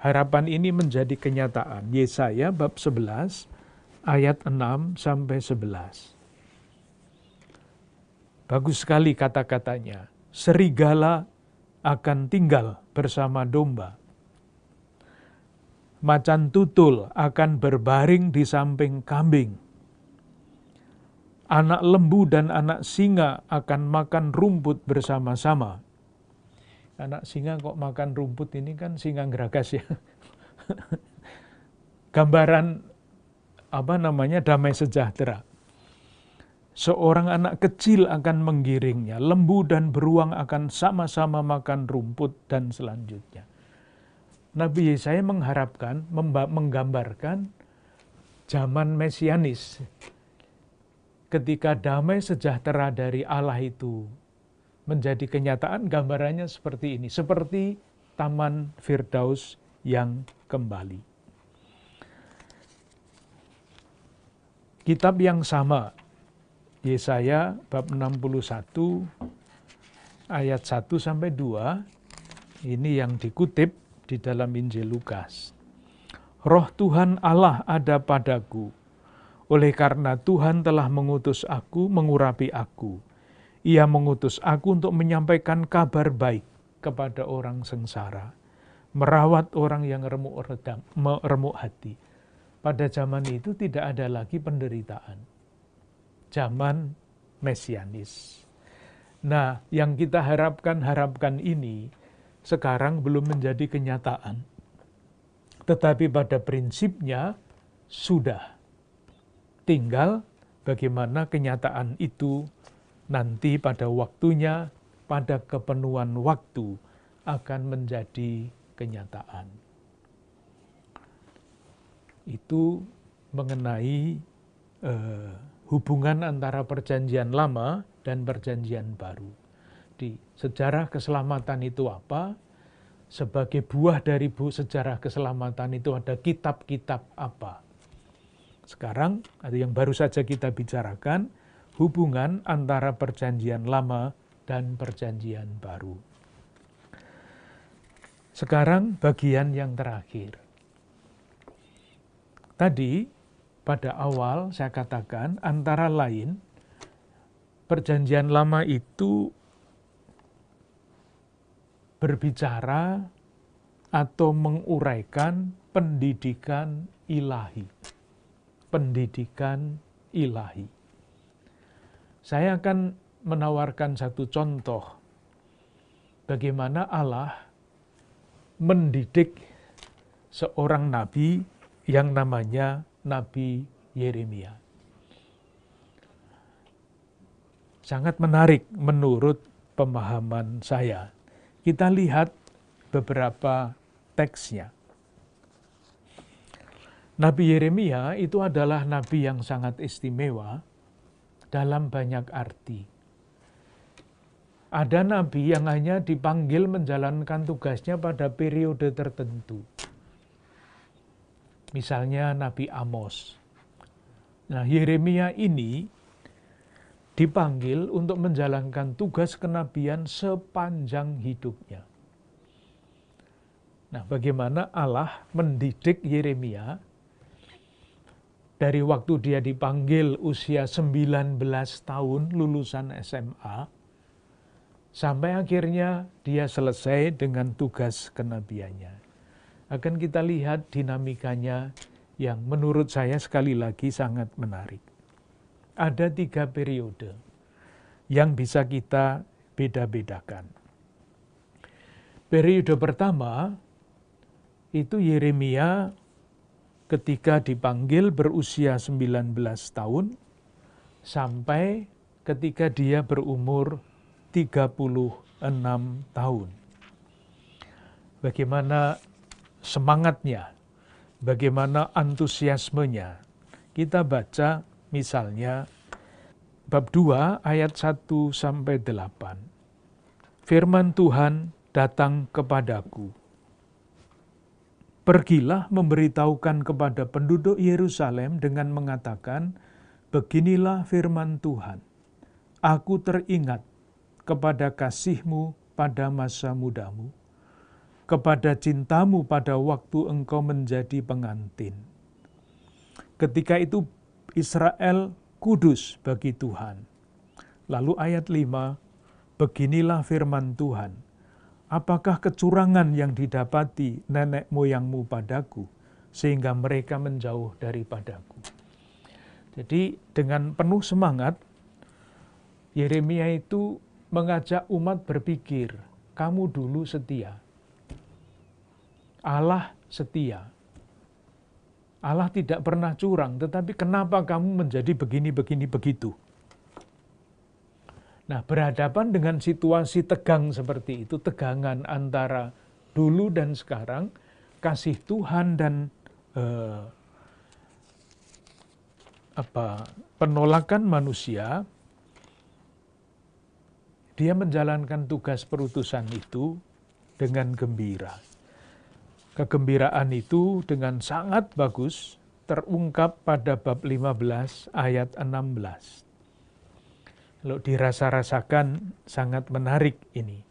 harapan ini menjadi kenyataan. Yesaya bab 11 ayat 6 sampai 11. Bagus sekali kata-katanya. Serigala akan tinggal bersama domba. Macan tutul akan berbaring di samping kambing. Anak lembu dan anak singa akan makan rumput bersama-sama anak singa kok makan rumput ini kan singa geragas ya. Gambaran apa namanya damai sejahtera. Seorang anak kecil akan menggiringnya, lembu dan beruang akan sama-sama makan rumput dan selanjutnya. Nabi Yesaya mengharapkan, menggambarkan zaman mesianis. Ketika damai sejahtera dari Allah itu menjadi kenyataan gambarannya seperti ini, seperti Taman Firdaus yang kembali. Kitab yang sama, Yesaya bab 61 ayat 1 sampai 2, ini yang dikutip di dalam Injil Lukas. Roh Tuhan Allah ada padaku, oleh karena Tuhan telah mengutus aku mengurapi aku ia mengutus aku untuk menyampaikan kabar baik kepada orang sengsara, merawat orang yang remuk redam, remuk hati. Pada zaman itu tidak ada lagi penderitaan. Zaman mesianis. Nah, yang kita harapkan-harapkan ini sekarang belum menjadi kenyataan. Tetapi pada prinsipnya sudah. Tinggal bagaimana kenyataan itu nanti pada waktunya, pada kepenuhan waktu akan menjadi kenyataan. Itu mengenai eh, hubungan antara perjanjian lama dan perjanjian baru. Di sejarah keselamatan itu apa? Sebagai buah dari bu sejarah keselamatan itu ada kitab-kitab apa? Sekarang ada yang baru saja kita bicarakan, hubungan antara perjanjian lama dan perjanjian baru. Sekarang bagian yang terakhir. Tadi pada awal saya katakan antara lain perjanjian lama itu berbicara atau menguraikan pendidikan ilahi. Pendidikan ilahi. Saya akan menawarkan satu contoh bagaimana Allah mendidik seorang nabi yang namanya Nabi Yeremia. Sangat menarik menurut pemahaman saya. Kita lihat beberapa teksnya. Nabi Yeremia itu adalah nabi yang sangat istimewa dalam banyak arti. Ada nabi yang hanya dipanggil menjalankan tugasnya pada periode tertentu. Misalnya Nabi Amos. Nah, Yeremia ini dipanggil untuk menjalankan tugas kenabian sepanjang hidupnya. Nah, bagaimana Allah mendidik Yeremia dari waktu dia dipanggil usia 19 tahun lulusan SMA sampai akhirnya dia selesai dengan tugas kenabiannya. Akan kita lihat dinamikanya yang menurut saya sekali lagi sangat menarik. Ada tiga periode yang bisa kita beda-bedakan. Periode pertama itu Yeremia ketika dipanggil berusia 19 tahun sampai ketika dia berumur 36 tahun. Bagaimana semangatnya, bagaimana antusiasmenya. Kita baca misalnya bab 2 ayat 1 sampai 8. Firman Tuhan datang kepadaku Pergilah memberitahukan kepada penduduk Yerusalem dengan mengatakan, Beginilah firman Tuhan, Aku teringat kepada kasihmu pada masa mudamu, kepada cintamu pada waktu engkau menjadi pengantin. Ketika itu Israel kudus bagi Tuhan. Lalu ayat 5, Beginilah firman Tuhan, apakah kecurangan yang didapati nenek moyangmu padaku, sehingga mereka menjauh daripadaku. Jadi dengan penuh semangat, Yeremia itu mengajak umat berpikir, kamu dulu setia. Allah setia. Allah tidak pernah curang, tetapi kenapa kamu menjadi begini, begini, begitu? Nah, berhadapan dengan situasi tegang seperti itu, tegangan antara dulu dan sekarang, kasih Tuhan dan eh, apa penolakan manusia, dia menjalankan tugas perutusan itu dengan gembira. Kegembiraan itu dengan sangat bagus terungkap pada bab 15 ayat 16 kalau dirasa-rasakan sangat menarik ini.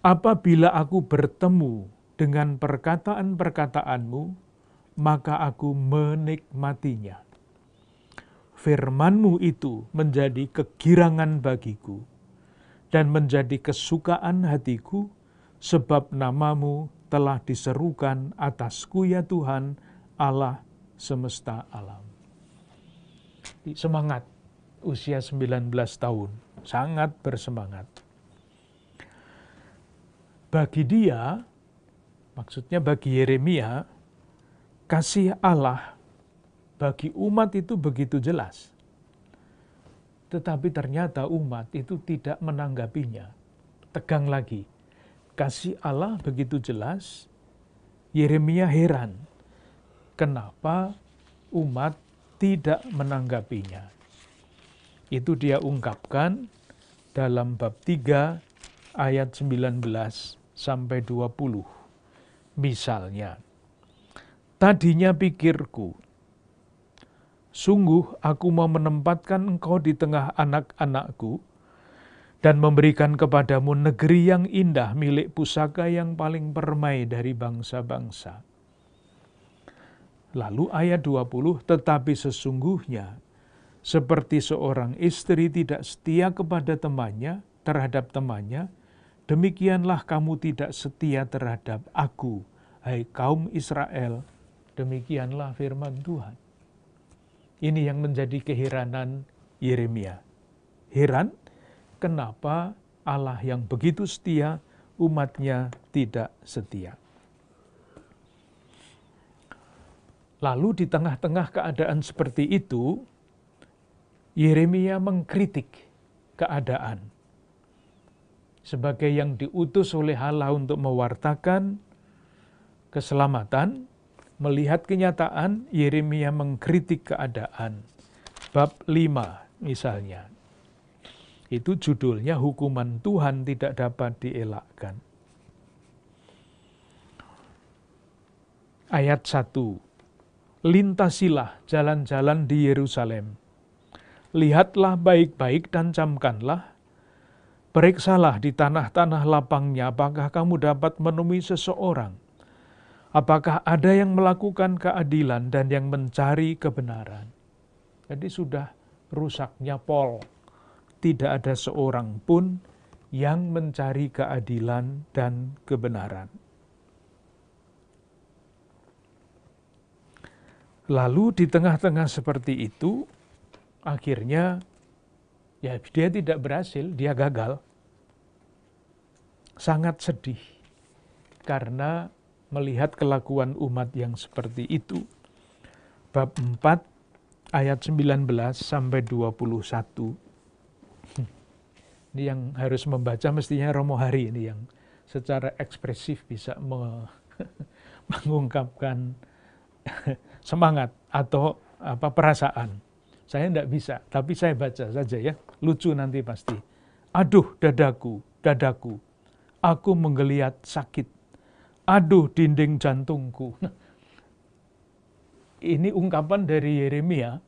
Apabila aku bertemu dengan perkataan-perkataanmu, maka aku menikmatinya. Firmanmu itu menjadi kegirangan bagiku dan menjadi kesukaan hatiku, sebab namamu telah diserukan atasku ya Tuhan, Allah semesta alam semangat usia 19 tahun, sangat bersemangat. Bagi dia, maksudnya bagi Yeremia, kasih Allah bagi umat itu begitu jelas. Tetapi ternyata umat itu tidak menanggapinya. Tegang lagi. Kasih Allah begitu jelas, Yeremia heran. Kenapa umat tidak menanggapinya. Itu dia ungkapkan dalam bab 3 ayat 19 sampai 20. Misalnya, tadinya pikirku, sungguh aku mau menempatkan engkau di tengah anak-anakku dan memberikan kepadamu negeri yang indah milik pusaka yang paling permai dari bangsa-bangsa Lalu ayat 20, tetapi sesungguhnya seperti seorang istri tidak setia kepada temannya, terhadap temannya, demikianlah kamu tidak setia terhadap aku, hai kaum Israel, demikianlah firman Tuhan. Ini yang menjadi keheranan Yeremia. Heran kenapa Allah yang begitu setia, umatnya tidak setia. Lalu di tengah-tengah keadaan seperti itu, Yeremia mengkritik keadaan. Sebagai yang diutus oleh Allah untuk mewartakan keselamatan, melihat kenyataan, Yeremia mengkritik keadaan. Bab 5 misalnya. Itu judulnya hukuman Tuhan tidak dapat dielakkan. Ayat 1 lintasilah jalan-jalan di Yerusalem. Lihatlah baik-baik dan camkanlah. Periksalah di tanah-tanah lapangnya apakah kamu dapat menemui seseorang. Apakah ada yang melakukan keadilan dan yang mencari kebenaran. Jadi sudah rusaknya pol. Tidak ada seorang pun yang mencari keadilan dan kebenaran. Lalu di tengah-tengah seperti itu, akhirnya ya dia tidak berhasil, dia gagal. Sangat sedih karena melihat kelakuan umat yang seperti itu. Bab 4 ayat 19 sampai 21. Ini yang harus membaca mestinya Romo Hari ini yang secara ekspresif bisa mengungkapkan semangat atau apa perasaan. Saya tidak bisa, tapi saya baca saja ya. Lucu nanti pasti. Aduh dadaku, dadaku. Aku menggeliat sakit. Aduh dinding jantungku. ini ungkapan dari Yeremia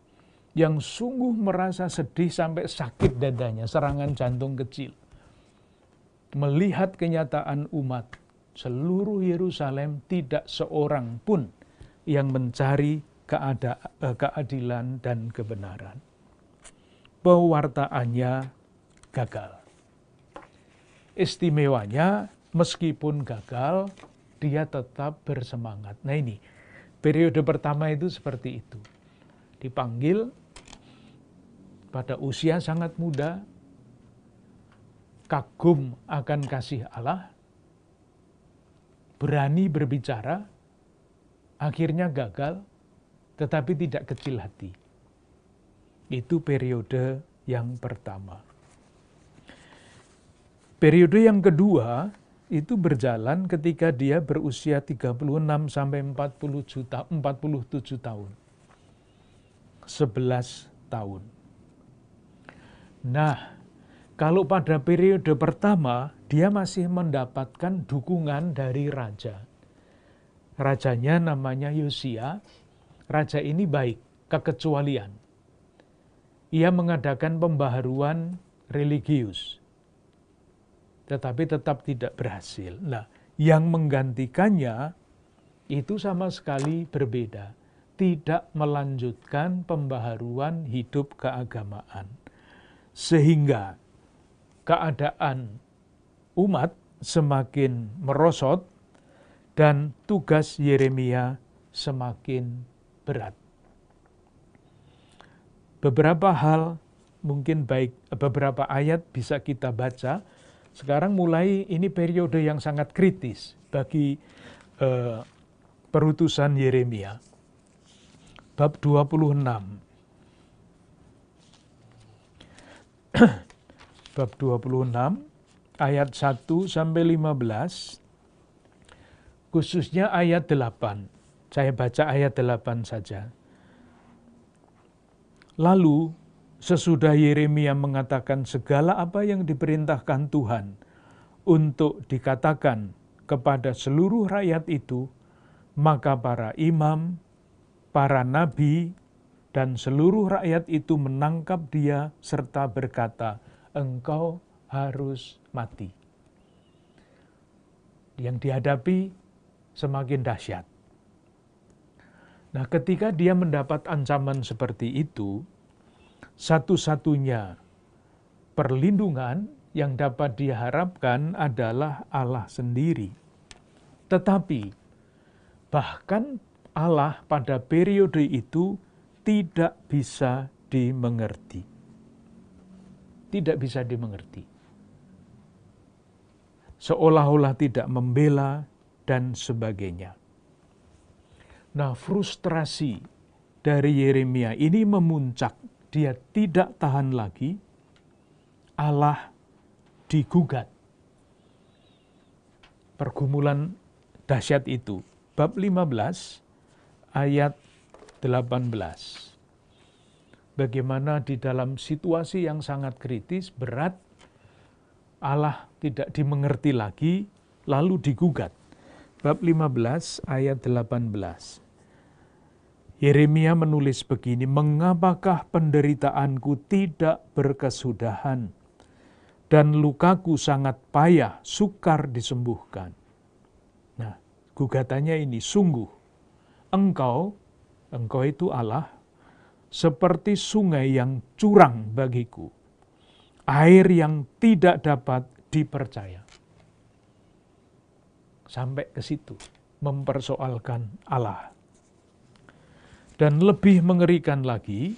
yang sungguh merasa sedih sampai sakit dadanya, serangan jantung kecil. Melihat kenyataan umat, seluruh Yerusalem tidak seorang pun yang mencari eh, keadilan dan kebenaran. Pewartaannya gagal. Istimewanya, meskipun gagal, dia tetap bersemangat. Nah ini, periode pertama itu seperti itu. Dipanggil pada usia sangat muda, kagum akan kasih Allah, berani berbicara, akhirnya gagal, tetapi tidak kecil hati. Itu periode yang pertama. Periode yang kedua itu berjalan ketika dia berusia 36 sampai 40 juta 47 tahun. 11 tahun. Nah, kalau pada periode pertama dia masih mendapatkan dukungan dari raja. Rajanya namanya Yosia. Raja ini baik, kekecualian. Ia mengadakan pembaharuan religius. Tetapi tetap tidak berhasil. Nah, yang menggantikannya itu sama sekali berbeda. Tidak melanjutkan pembaharuan hidup keagamaan. Sehingga keadaan umat semakin merosot, dan tugas Yeremia semakin berat. Beberapa hal mungkin baik beberapa ayat bisa kita baca. Sekarang mulai ini periode yang sangat kritis bagi eh, perutusan Yeremia. Bab 26. Bab 26 ayat 1 sampai 15 khususnya ayat 8. Saya baca ayat 8 saja. Lalu sesudah Yeremia mengatakan segala apa yang diperintahkan Tuhan untuk dikatakan kepada seluruh rakyat itu, maka para imam, para nabi, dan seluruh rakyat itu menangkap dia serta berkata, "Engkau harus mati." Yang dihadapi semakin dahsyat. Nah, ketika dia mendapat ancaman seperti itu, satu-satunya perlindungan yang dapat diharapkan adalah Allah sendiri. Tetapi, bahkan Allah pada periode itu tidak bisa dimengerti. Tidak bisa dimengerti. Seolah-olah tidak membela, dan sebagainya. Nah, frustrasi dari Yeremia ini memuncak. Dia tidak tahan lagi. Allah digugat. Pergumulan dahsyat itu. Bab 15 ayat 18. Bagaimana di dalam situasi yang sangat kritis, berat, Allah tidak dimengerti lagi, lalu digugat. Bab 15 ayat 18. Yeremia menulis begini, Mengapakah penderitaanku tidak berkesudahan dan lukaku sangat payah, sukar disembuhkan. Nah, gugatannya ini sungguh. Engkau, engkau itu Allah, seperti sungai yang curang bagiku, air yang tidak dapat dipercaya sampai ke situ, mempersoalkan Allah. Dan lebih mengerikan lagi,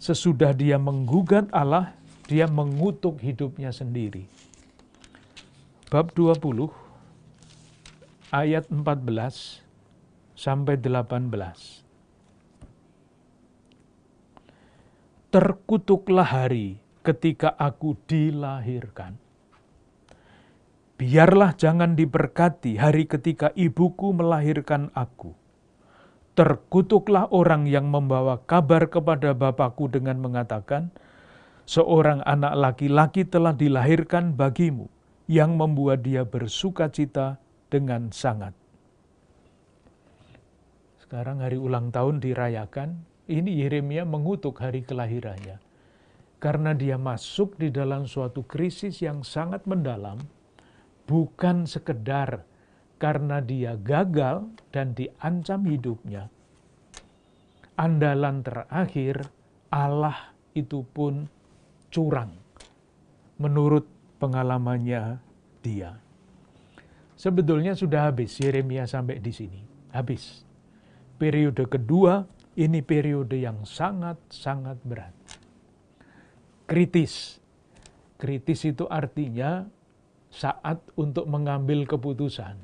sesudah dia menggugat Allah, dia mengutuk hidupnya sendiri. Bab 20 ayat 14 sampai 18. Terkutuklah hari ketika aku dilahirkan. Biarlah jangan diberkati hari ketika ibuku melahirkan aku. Terkutuklah orang yang membawa kabar kepada bapakku dengan mengatakan, Seorang anak laki-laki telah dilahirkan bagimu, yang membuat dia bersuka cita dengan sangat. Sekarang hari ulang tahun dirayakan, ini Yeremia mengutuk hari kelahirannya. Karena dia masuk di dalam suatu krisis yang sangat mendalam, bukan sekedar karena dia gagal dan diancam hidupnya. Andalan terakhir, Allah itu pun curang menurut pengalamannya dia. Sebetulnya sudah habis Yeremia sampai di sini. Habis. Periode kedua, ini periode yang sangat-sangat berat. Kritis. Kritis itu artinya saat untuk mengambil keputusan.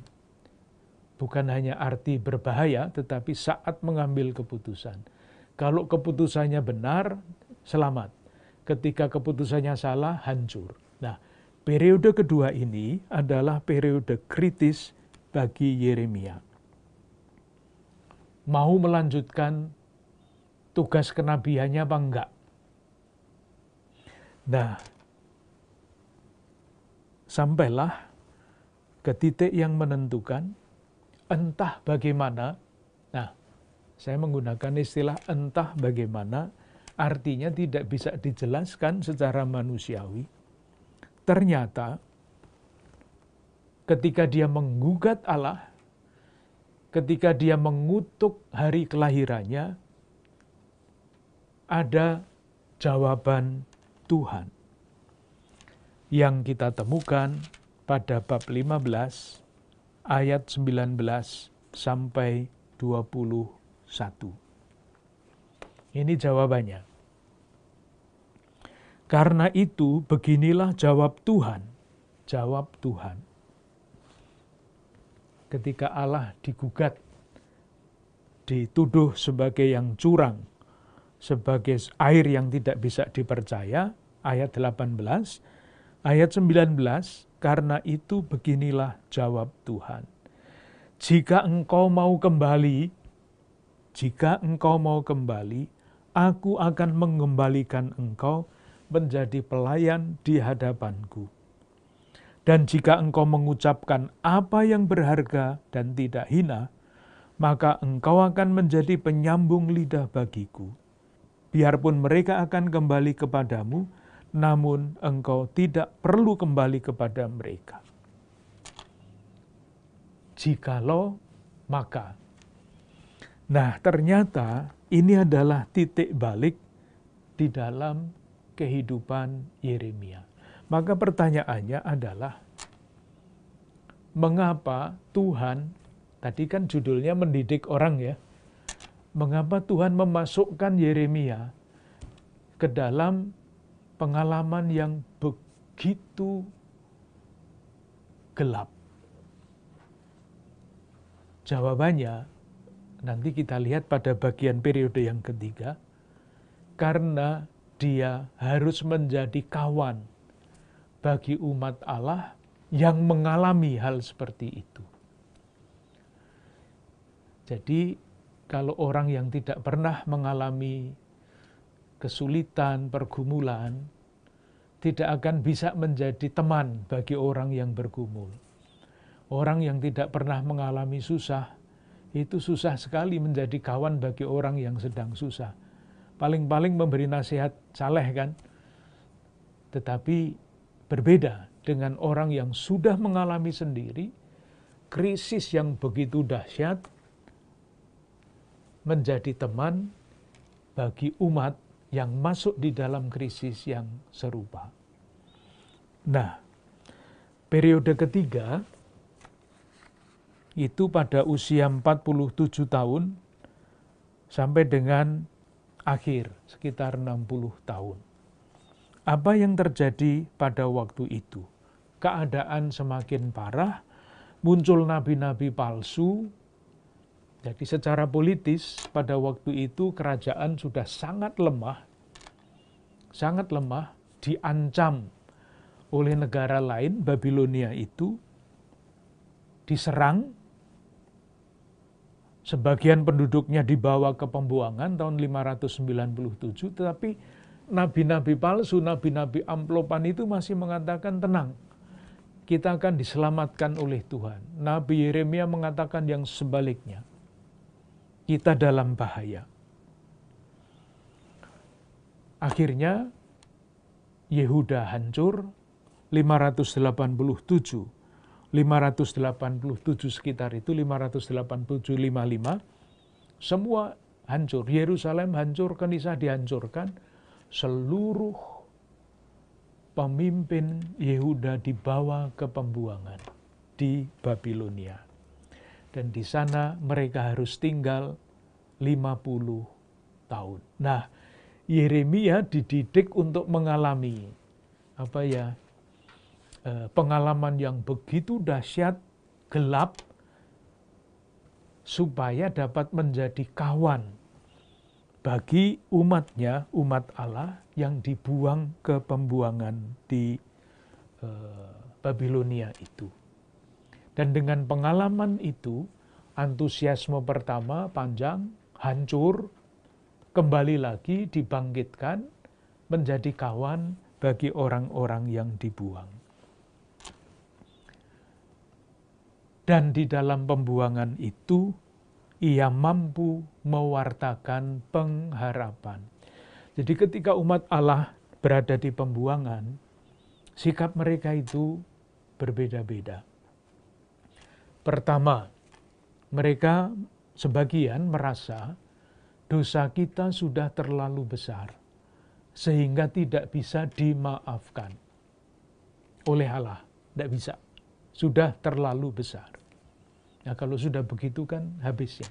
Bukan hanya arti berbahaya, tetapi saat mengambil keputusan. Kalau keputusannya benar, selamat. Ketika keputusannya salah, hancur. Nah, periode kedua ini adalah periode kritis bagi Yeremia. Mau melanjutkan tugas kenabiannya apa enggak? Nah, sampailah ke titik yang menentukan entah bagaimana. Nah, saya menggunakan istilah entah bagaimana artinya tidak bisa dijelaskan secara manusiawi. Ternyata ketika dia menggugat Allah, ketika dia mengutuk hari kelahirannya, ada jawaban Tuhan yang kita temukan pada bab 15 ayat 19 sampai 21. Ini jawabannya. Karena itu beginilah jawab Tuhan. Jawab Tuhan. Ketika Allah digugat, dituduh sebagai yang curang, sebagai air yang tidak bisa dipercaya, ayat 18, Ayat 19, karena itu beginilah jawab Tuhan. Jika engkau mau kembali, jika engkau mau kembali, aku akan mengembalikan engkau menjadi pelayan di hadapanku. Dan jika engkau mengucapkan apa yang berharga dan tidak hina, maka engkau akan menjadi penyambung lidah bagiku. Biarpun mereka akan kembali kepadamu, namun engkau tidak perlu kembali kepada mereka. Jikalau maka. Nah, ternyata ini adalah titik balik di dalam kehidupan Yeremia. Maka pertanyaannya adalah, mengapa Tuhan, tadi kan judulnya mendidik orang ya, mengapa Tuhan memasukkan Yeremia ke dalam pengalaman yang begitu gelap? Jawabannya nanti kita lihat pada bagian periode yang ketiga, karena dia harus menjadi kawan bagi umat Allah yang mengalami hal seperti itu. Jadi, kalau orang yang tidak pernah mengalami kesulitan, pergumulan, tidak akan bisa menjadi teman bagi orang yang bergumul. Orang yang tidak pernah mengalami susah, itu susah sekali menjadi kawan bagi orang yang sedang susah. Paling-paling memberi nasihat saleh kan, tetapi berbeda dengan orang yang sudah mengalami sendiri krisis yang begitu dahsyat menjadi teman bagi umat yang masuk di dalam krisis yang serupa. Nah, periode ketiga itu pada usia 47 tahun sampai dengan akhir sekitar 60 tahun. Apa yang terjadi pada waktu itu? Keadaan semakin parah, muncul nabi-nabi palsu jadi secara politis pada waktu itu kerajaan sudah sangat lemah, sangat lemah, diancam oleh negara lain, Babilonia itu diserang, sebagian penduduknya dibawa ke pembuangan tahun 597, tetapi nabi-nabi palsu, nabi-nabi amplopan itu masih mengatakan tenang, kita akan diselamatkan oleh Tuhan. Nabi Yeremia mengatakan yang sebaliknya kita dalam bahaya. Akhirnya Yehuda hancur 587 587 sekitar itu 587 55 semua hancur Yerusalem hancur kenisa dihancurkan seluruh pemimpin Yehuda dibawa ke pembuangan di Babilonia dan di sana mereka harus tinggal 50 tahun. Nah, Yeremia dididik untuk mengalami apa ya? Eh, pengalaman yang begitu dahsyat, gelap supaya dapat menjadi kawan bagi umatnya, umat Allah yang dibuang ke pembuangan di eh, Babilonia itu. Dan dengan pengalaman itu, antusiasme pertama panjang, hancur, kembali lagi dibangkitkan menjadi kawan bagi orang-orang yang dibuang. Dan di dalam pembuangan itu, ia mampu mewartakan pengharapan. Jadi ketika umat Allah berada di pembuangan, sikap mereka itu berbeda-beda. Pertama, mereka sebagian merasa dosa kita sudah terlalu besar sehingga tidak bisa dimaafkan oleh Allah. Tidak bisa. Sudah terlalu besar. Nah kalau sudah begitu kan habisnya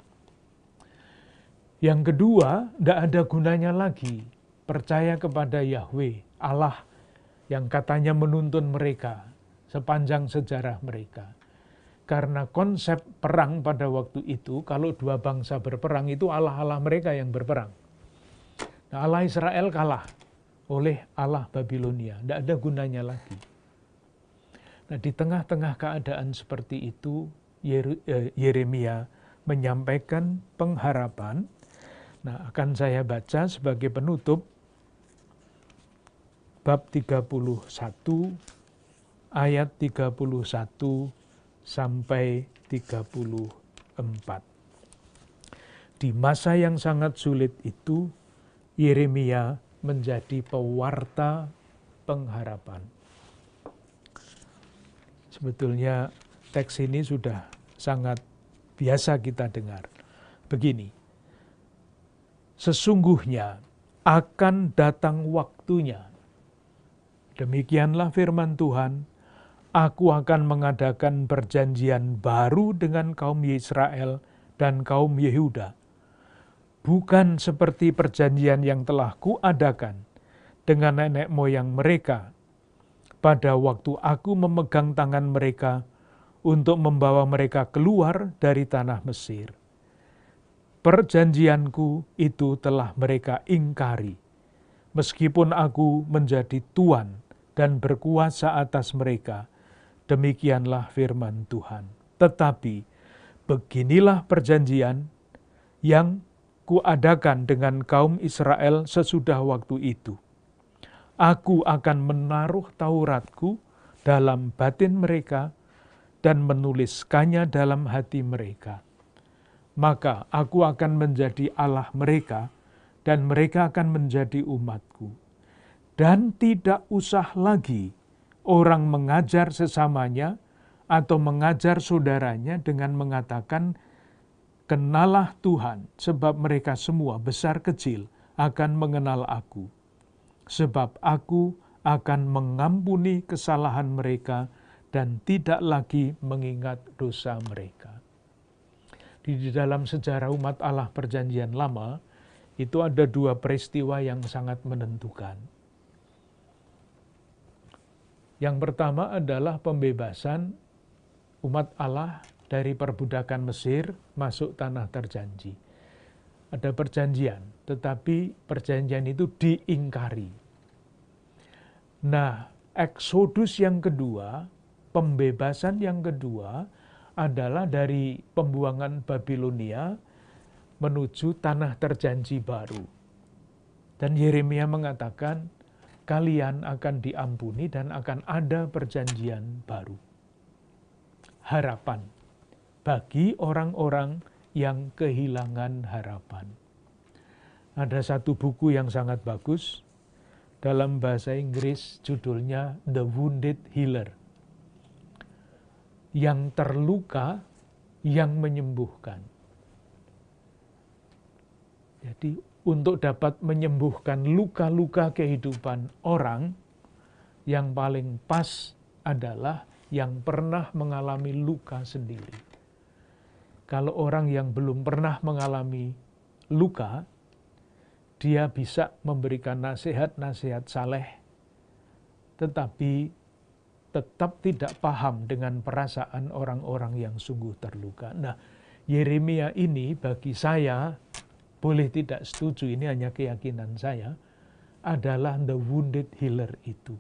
Yang kedua, tidak ada gunanya lagi percaya kepada Yahweh, Allah yang katanya menuntun mereka sepanjang sejarah mereka. Karena konsep perang pada waktu itu, kalau dua bangsa berperang itu Allah-Allah mereka yang berperang. Nah, Allah Israel kalah oleh Allah Babilonia. Tidak ada gunanya lagi. Nah, di tengah-tengah keadaan seperti itu, eh, Yeremia menyampaikan pengharapan. Nah, akan saya baca sebagai penutup bab 31 ayat 31 sampai 34. Di masa yang sangat sulit itu, Yeremia menjadi pewarta pengharapan. Sebetulnya teks ini sudah sangat biasa kita dengar. Begini, sesungguhnya akan datang waktunya. Demikianlah firman Tuhan Aku akan mengadakan perjanjian baru dengan kaum Israel dan kaum Yehuda, bukan seperti perjanjian yang telah kuadakan dengan nenek moyang mereka pada waktu aku memegang tangan mereka untuk membawa mereka keluar dari tanah Mesir. Perjanjianku itu telah mereka ingkari, meskipun aku menjadi tuan dan berkuasa atas mereka Demikianlah firman Tuhan. Tetapi beginilah perjanjian yang kuadakan dengan kaum Israel sesudah waktu itu. Aku akan menaruh Tauratku dalam batin mereka dan menuliskannya dalam hati mereka. Maka aku akan menjadi Allah mereka dan mereka akan menjadi umatku. Dan tidak usah lagi orang mengajar sesamanya atau mengajar saudaranya dengan mengatakan, "Kenalah Tuhan, sebab mereka semua, besar kecil, akan mengenal Aku, sebab Aku akan mengampuni kesalahan mereka dan tidak lagi mengingat dosa mereka." Di dalam sejarah umat Allah Perjanjian Lama, itu ada dua peristiwa yang sangat menentukan yang pertama adalah pembebasan umat Allah dari perbudakan Mesir masuk tanah terjanji. Ada perjanjian, tetapi perjanjian itu diingkari. Nah, eksodus yang kedua, pembebasan yang kedua adalah dari pembuangan Babilonia menuju tanah terjanji baru. Dan Yeremia mengatakan, kalian akan diampuni dan akan ada perjanjian baru. Harapan bagi orang-orang yang kehilangan harapan. Ada satu buku yang sangat bagus dalam bahasa Inggris judulnya The Wounded Healer. Yang terluka yang menyembuhkan. Jadi untuk dapat menyembuhkan luka-luka kehidupan orang, yang paling pas adalah yang pernah mengalami luka sendiri. Kalau orang yang belum pernah mengalami luka, dia bisa memberikan nasihat-nasihat saleh, tetapi tetap tidak paham dengan perasaan orang-orang yang sungguh terluka. Nah, Yeremia ini bagi saya boleh tidak setuju, ini hanya keyakinan saya, adalah the wounded healer itu.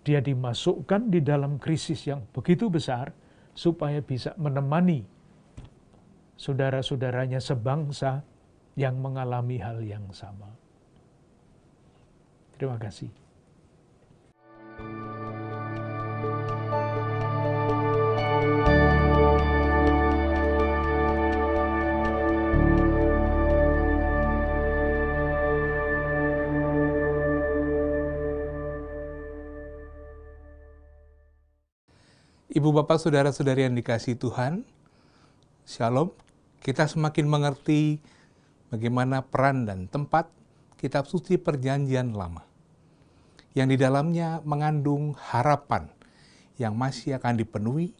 Dia dimasukkan di dalam krisis yang begitu besar supaya bisa menemani saudara-saudaranya sebangsa yang mengalami hal yang sama. Terima kasih. Ibu bapak saudara-saudari yang dikasih Tuhan, Shalom. Kita semakin mengerti bagaimana peran dan tempat kitab suci perjanjian lama. Yang di dalamnya mengandung harapan yang masih akan dipenuhi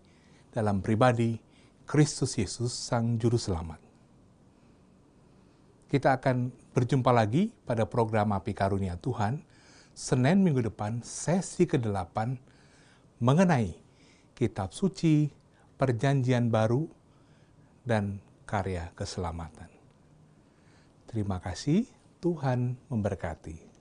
dalam pribadi Kristus Yesus Sang Juru Selamat. Kita akan berjumpa lagi pada program Api Karunia Tuhan, Senin minggu depan, sesi ke-8, mengenai kitab suci, perjanjian baru, dan karya keselamatan. Terima kasih, Tuhan memberkati.